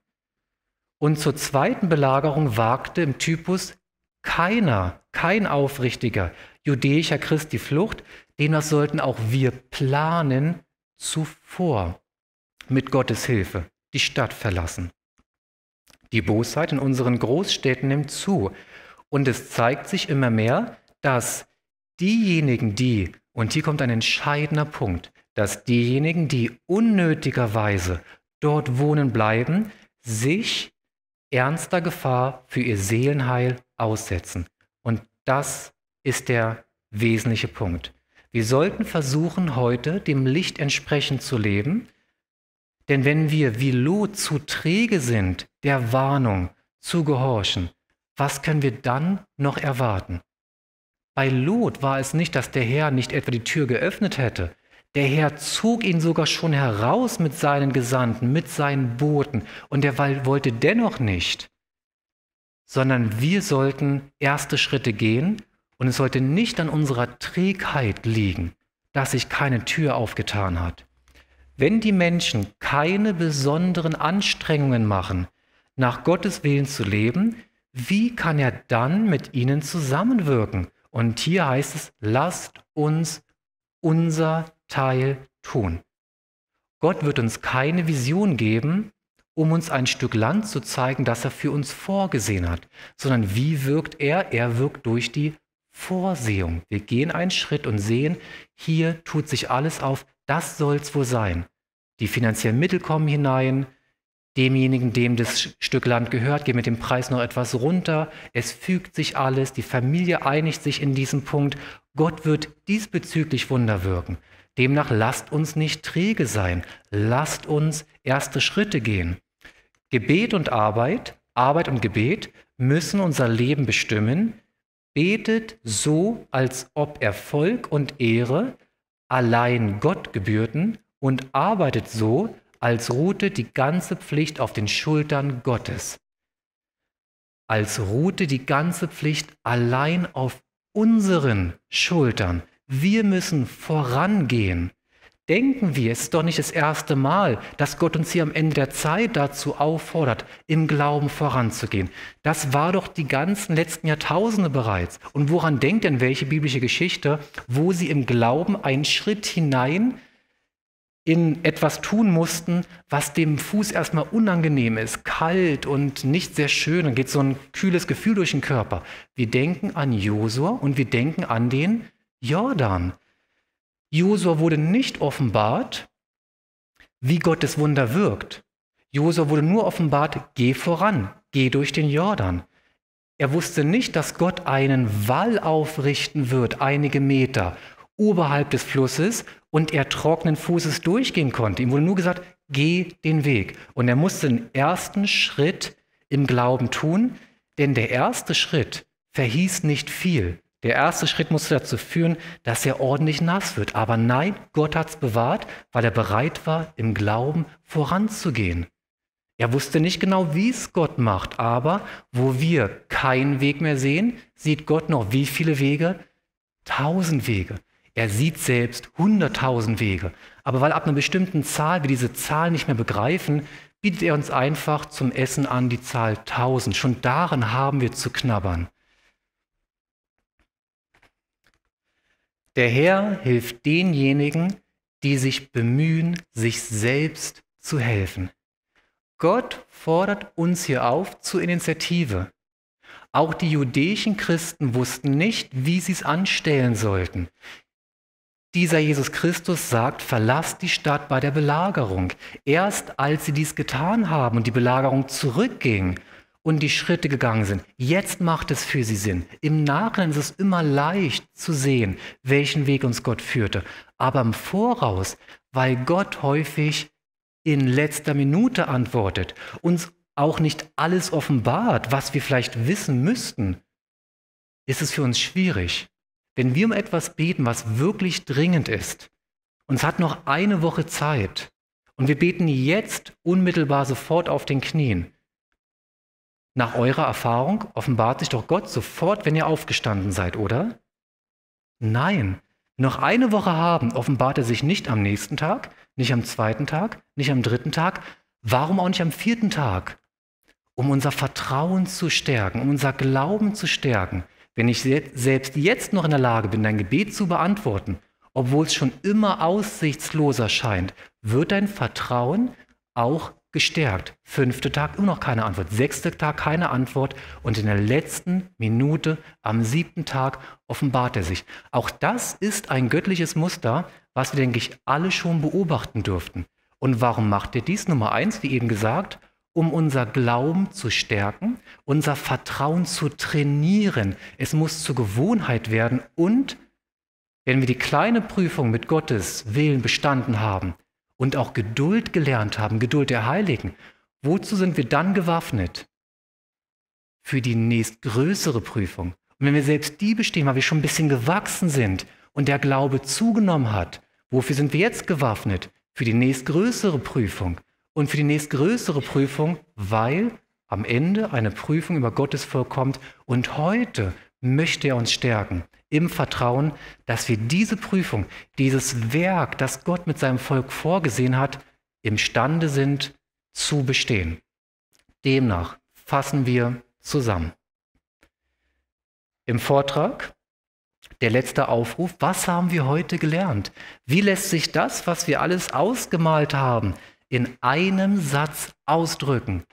Und zur zweiten Belagerung wagte im Typus keiner, kein aufrichtiger jüdischer Christ die Flucht. Demnach sollten auch wir planen, zuvor mit Gottes Hilfe die Stadt verlassen. Die Bosheit in unseren Großstädten nimmt zu und es zeigt sich immer mehr, dass diejenigen, die, und hier kommt ein entscheidender Punkt, dass diejenigen, die unnötigerweise dort wohnen bleiben, sich ernster Gefahr für ihr Seelenheil aussetzen. Und das ist der wesentliche Punkt. Wir sollten versuchen, heute dem Licht entsprechend zu leben, denn wenn wir wie Lot zu träge sind, der Warnung zu gehorchen, was können wir dann noch erwarten? Bei Lot war es nicht, dass der Herr nicht etwa die Tür geöffnet hätte. Der Herr zog ihn sogar schon heraus mit seinen Gesandten, mit seinen Boten, und der wollte dennoch nicht, sondern wir sollten erste Schritte gehen und es sollte nicht an unserer Trägheit liegen, dass sich keine Tür aufgetan hat. Wenn die Menschen keine besonderen Anstrengungen machen, nach Gottes Willen zu leben, wie kann er dann mit ihnen zusammenwirken? Und hier heißt es, lasst uns unser Teil tun. Gott wird uns keine Vision geben, um uns ein Stück Land zu zeigen, das er für uns vorgesehen hat, sondern wie wirkt er? Er wirkt durch die Vorsehung. Wir gehen einen Schritt und sehen, hier tut sich alles auf, das soll es wohl sein. Die finanziellen Mittel kommen hinein, demjenigen, dem das Stück Land gehört, geht mit dem Preis noch etwas runter. Es fügt sich alles, die Familie einigt sich in diesem Punkt. Gott wird diesbezüglich Wunder wirken. Demnach lasst uns nicht träge sein, lasst uns erste Schritte gehen. Gebet und Arbeit, Arbeit und Gebet müssen unser Leben bestimmen. Betet so, als ob Erfolg und Ehre allein Gott gebührten und arbeitet so, als ruhte die ganze Pflicht auf den Schultern Gottes, als ruhte die ganze Pflicht allein auf unseren Schultern. Wir müssen vorangehen. Denken wir, es ist doch nicht das erste Mal, dass Gott uns hier am Ende der Zeit dazu auffordert, im Glauben voranzugehen. Das war doch die ganzen letzten Jahrtausende bereits. Und woran denkt denn welche biblische Geschichte, wo sie im Glauben einen Schritt hinein in etwas tun mussten, was dem Fuß erstmal unangenehm ist, kalt und nicht sehr schön. Dann geht so ein kühles Gefühl durch den Körper. Wir denken an Josua und wir denken an den Jordan. Josua wurde nicht offenbart, wie Gottes Wunder wirkt. Josua wurde nur offenbart, geh voran, geh durch den Jordan. Er wusste nicht, dass Gott einen Wall aufrichten wird, einige Meter oberhalb des Flusses, und er trockenen Fußes durchgehen konnte. Ihm wurde nur gesagt, geh den Weg. Und er musste den ersten Schritt im Glauben tun, denn der erste Schritt verhieß nicht viel. Der erste Schritt musste dazu führen, dass er ordentlich nass wird. Aber nein, Gott hat es bewahrt, weil er bereit war, im Glauben voranzugehen. Er wusste nicht genau, wie es Gott macht, aber wo wir keinen Weg mehr sehen, sieht Gott noch wie viele Wege? Tausend Wege. Er sieht selbst 100.000 Wege. Aber weil ab einer bestimmten Zahl wir diese Zahl nicht mehr begreifen, bietet er uns einfach zum Essen an die Zahl 1000. Schon darin haben wir zu knabbern. Der Herr hilft denjenigen, die sich bemühen, sich selbst zu helfen. Gott fordert uns hier auf zur Initiative. Auch die jüdischen Christen wussten nicht, wie sie es anstellen sollten. Dieser Jesus Christus sagt, verlasst die Stadt bei der Belagerung. Erst als sie dies getan haben und die Belagerung zurückging und die Schritte gegangen sind, jetzt macht es für sie Sinn. Im Nachhinein ist es immer leicht zu sehen, welchen Weg uns Gott führte. Aber im Voraus, weil Gott häufig in letzter Minute antwortet, uns auch nicht alles offenbart, was wir vielleicht wissen müssten, ist es für uns schwierig, wenn wir um etwas beten, was wirklich dringend ist, uns hat noch eine Woche Zeit und wir beten jetzt unmittelbar sofort auf den Knien, nach eurer Erfahrung offenbart sich doch Gott sofort, wenn ihr aufgestanden seid, oder? Nein, noch eine Woche haben, offenbart er sich nicht am nächsten Tag, nicht am zweiten Tag, nicht am dritten Tag, warum auch nicht am vierten Tag? Um unser Vertrauen zu stärken, um unser Glauben zu stärken, wenn ich selbst jetzt noch in der Lage bin, dein Gebet zu beantworten, obwohl es schon immer aussichtsloser scheint, wird dein Vertrauen auch gestärkt. Fünfter Tag immer noch keine Antwort, sechster Tag keine Antwort und in der letzten Minute am siebten Tag offenbart er sich. Auch das ist ein göttliches Muster, was wir, denke ich, alle schon beobachten dürften. Und warum macht er dies? Nummer eins, wie eben gesagt, um unser Glauben zu stärken, unser Vertrauen zu trainieren. Es muss zur Gewohnheit werden und wenn wir die kleine Prüfung mit Gottes Willen bestanden haben und auch Geduld gelernt haben, Geduld der Heiligen, wozu sind wir dann gewaffnet? Für die nächstgrößere Prüfung. Und wenn wir selbst die bestehen, weil wir schon ein bisschen gewachsen sind und der Glaube zugenommen hat, wofür sind wir jetzt gewaffnet? Für die nächstgrößere Prüfung und für die nächstgrößere Prüfung, weil am Ende eine Prüfung über Gottes Volk kommt. und heute möchte er uns stärken im Vertrauen, dass wir diese Prüfung, dieses Werk, das Gott mit seinem Volk vorgesehen hat, imstande sind zu bestehen. Demnach fassen wir zusammen. Im Vortrag der letzte Aufruf, was haben wir heute gelernt? Wie lässt sich das, was wir alles ausgemalt haben, in einem Satz ausdrücken.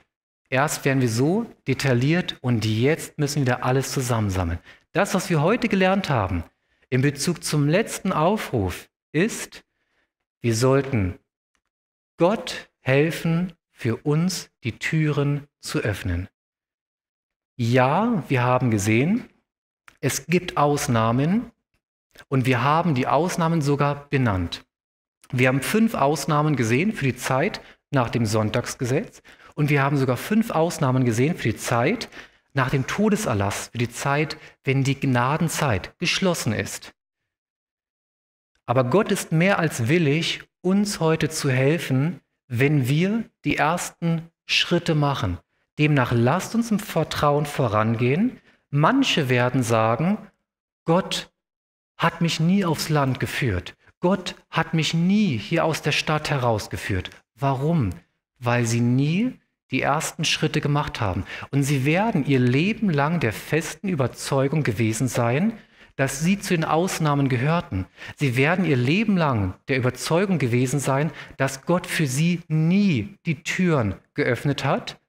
Erst werden wir so detailliert und jetzt müssen wir alles zusammensammeln. Das, was wir heute gelernt haben in Bezug zum letzten Aufruf, ist, wir sollten Gott helfen, für uns die Türen zu öffnen. Ja, wir haben gesehen, es gibt Ausnahmen und wir haben die Ausnahmen sogar benannt. Wir haben fünf Ausnahmen gesehen für die Zeit nach dem Sonntagsgesetz und wir haben sogar fünf Ausnahmen gesehen für die Zeit nach dem Todeserlass, für die Zeit, wenn die Gnadenzeit geschlossen ist. Aber Gott ist mehr als willig, uns heute zu helfen, wenn wir die ersten Schritte machen. Demnach lasst uns im Vertrauen vorangehen. Manche werden sagen, Gott hat mich nie aufs Land geführt. Gott hat mich nie hier aus der Stadt herausgeführt. Warum? Weil sie nie die ersten Schritte gemacht haben. Und sie werden ihr Leben lang der festen Überzeugung gewesen sein, dass sie zu den Ausnahmen gehörten. Sie werden ihr Leben lang der Überzeugung gewesen sein, dass Gott für sie nie die Türen geöffnet hat,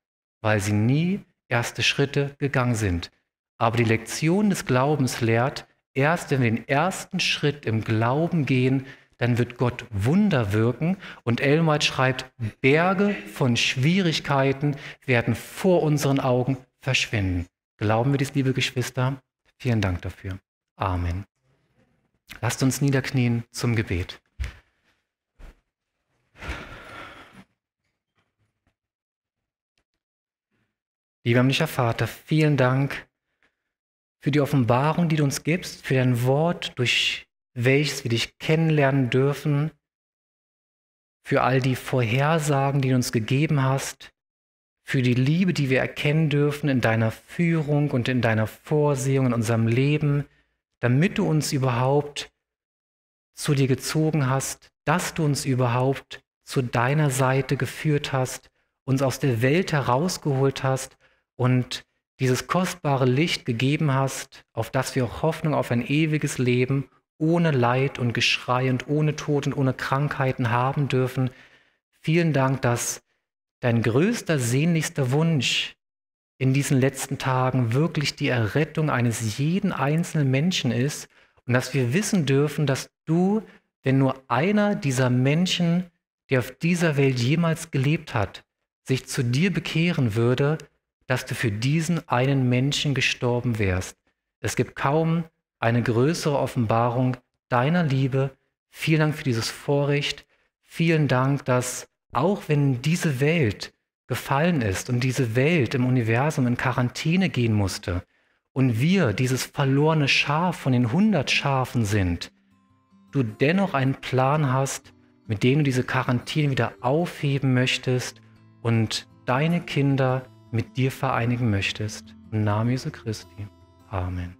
weil sie nie erste Schritte gegangen sind. Aber die Lektion des Glaubens lehrt, Erst wenn wir den ersten Schritt im Glauben gehen, dann wird Gott Wunder wirken. Und Elmwald schreibt, Berge von Schwierigkeiten werden vor unseren Augen verschwinden. Glauben wir dies, liebe Geschwister? Vielen Dank dafür. Amen. Lasst uns niederknien zum Gebet. Lieber himmlischer Vater, vielen Dank für die Offenbarung, die du uns gibst, für dein Wort, durch welches wir dich kennenlernen dürfen, für all die Vorhersagen, die du uns gegeben hast, für die Liebe, die wir erkennen dürfen in deiner Führung und in deiner Vorsehung in unserem Leben, damit du uns überhaupt zu dir gezogen hast, dass du uns überhaupt zu deiner Seite geführt hast, uns aus der Welt herausgeholt hast und dieses kostbare Licht gegeben hast, auf das wir auch Hoffnung auf ein ewiges Leben ohne Leid und Geschrei und ohne Tod und ohne Krankheiten haben dürfen. Vielen Dank, dass dein größter, sehnlichster Wunsch in diesen letzten Tagen wirklich die Errettung eines jeden einzelnen Menschen ist und dass wir wissen dürfen, dass du, wenn nur einer dieser Menschen, der auf dieser Welt jemals gelebt hat, sich zu dir bekehren würde, dass du für diesen einen Menschen gestorben wärst. Es gibt kaum eine größere Offenbarung deiner Liebe. Vielen Dank für dieses Vorrecht. Vielen Dank, dass auch wenn diese Welt gefallen ist und diese Welt im Universum in Quarantäne gehen musste und wir dieses verlorene Schaf von den 100 Schafen sind, du dennoch einen Plan hast, mit dem du diese Quarantäne wieder aufheben möchtest und deine Kinder mit dir vereinigen möchtest. Im Namen Jesu Christi. Amen.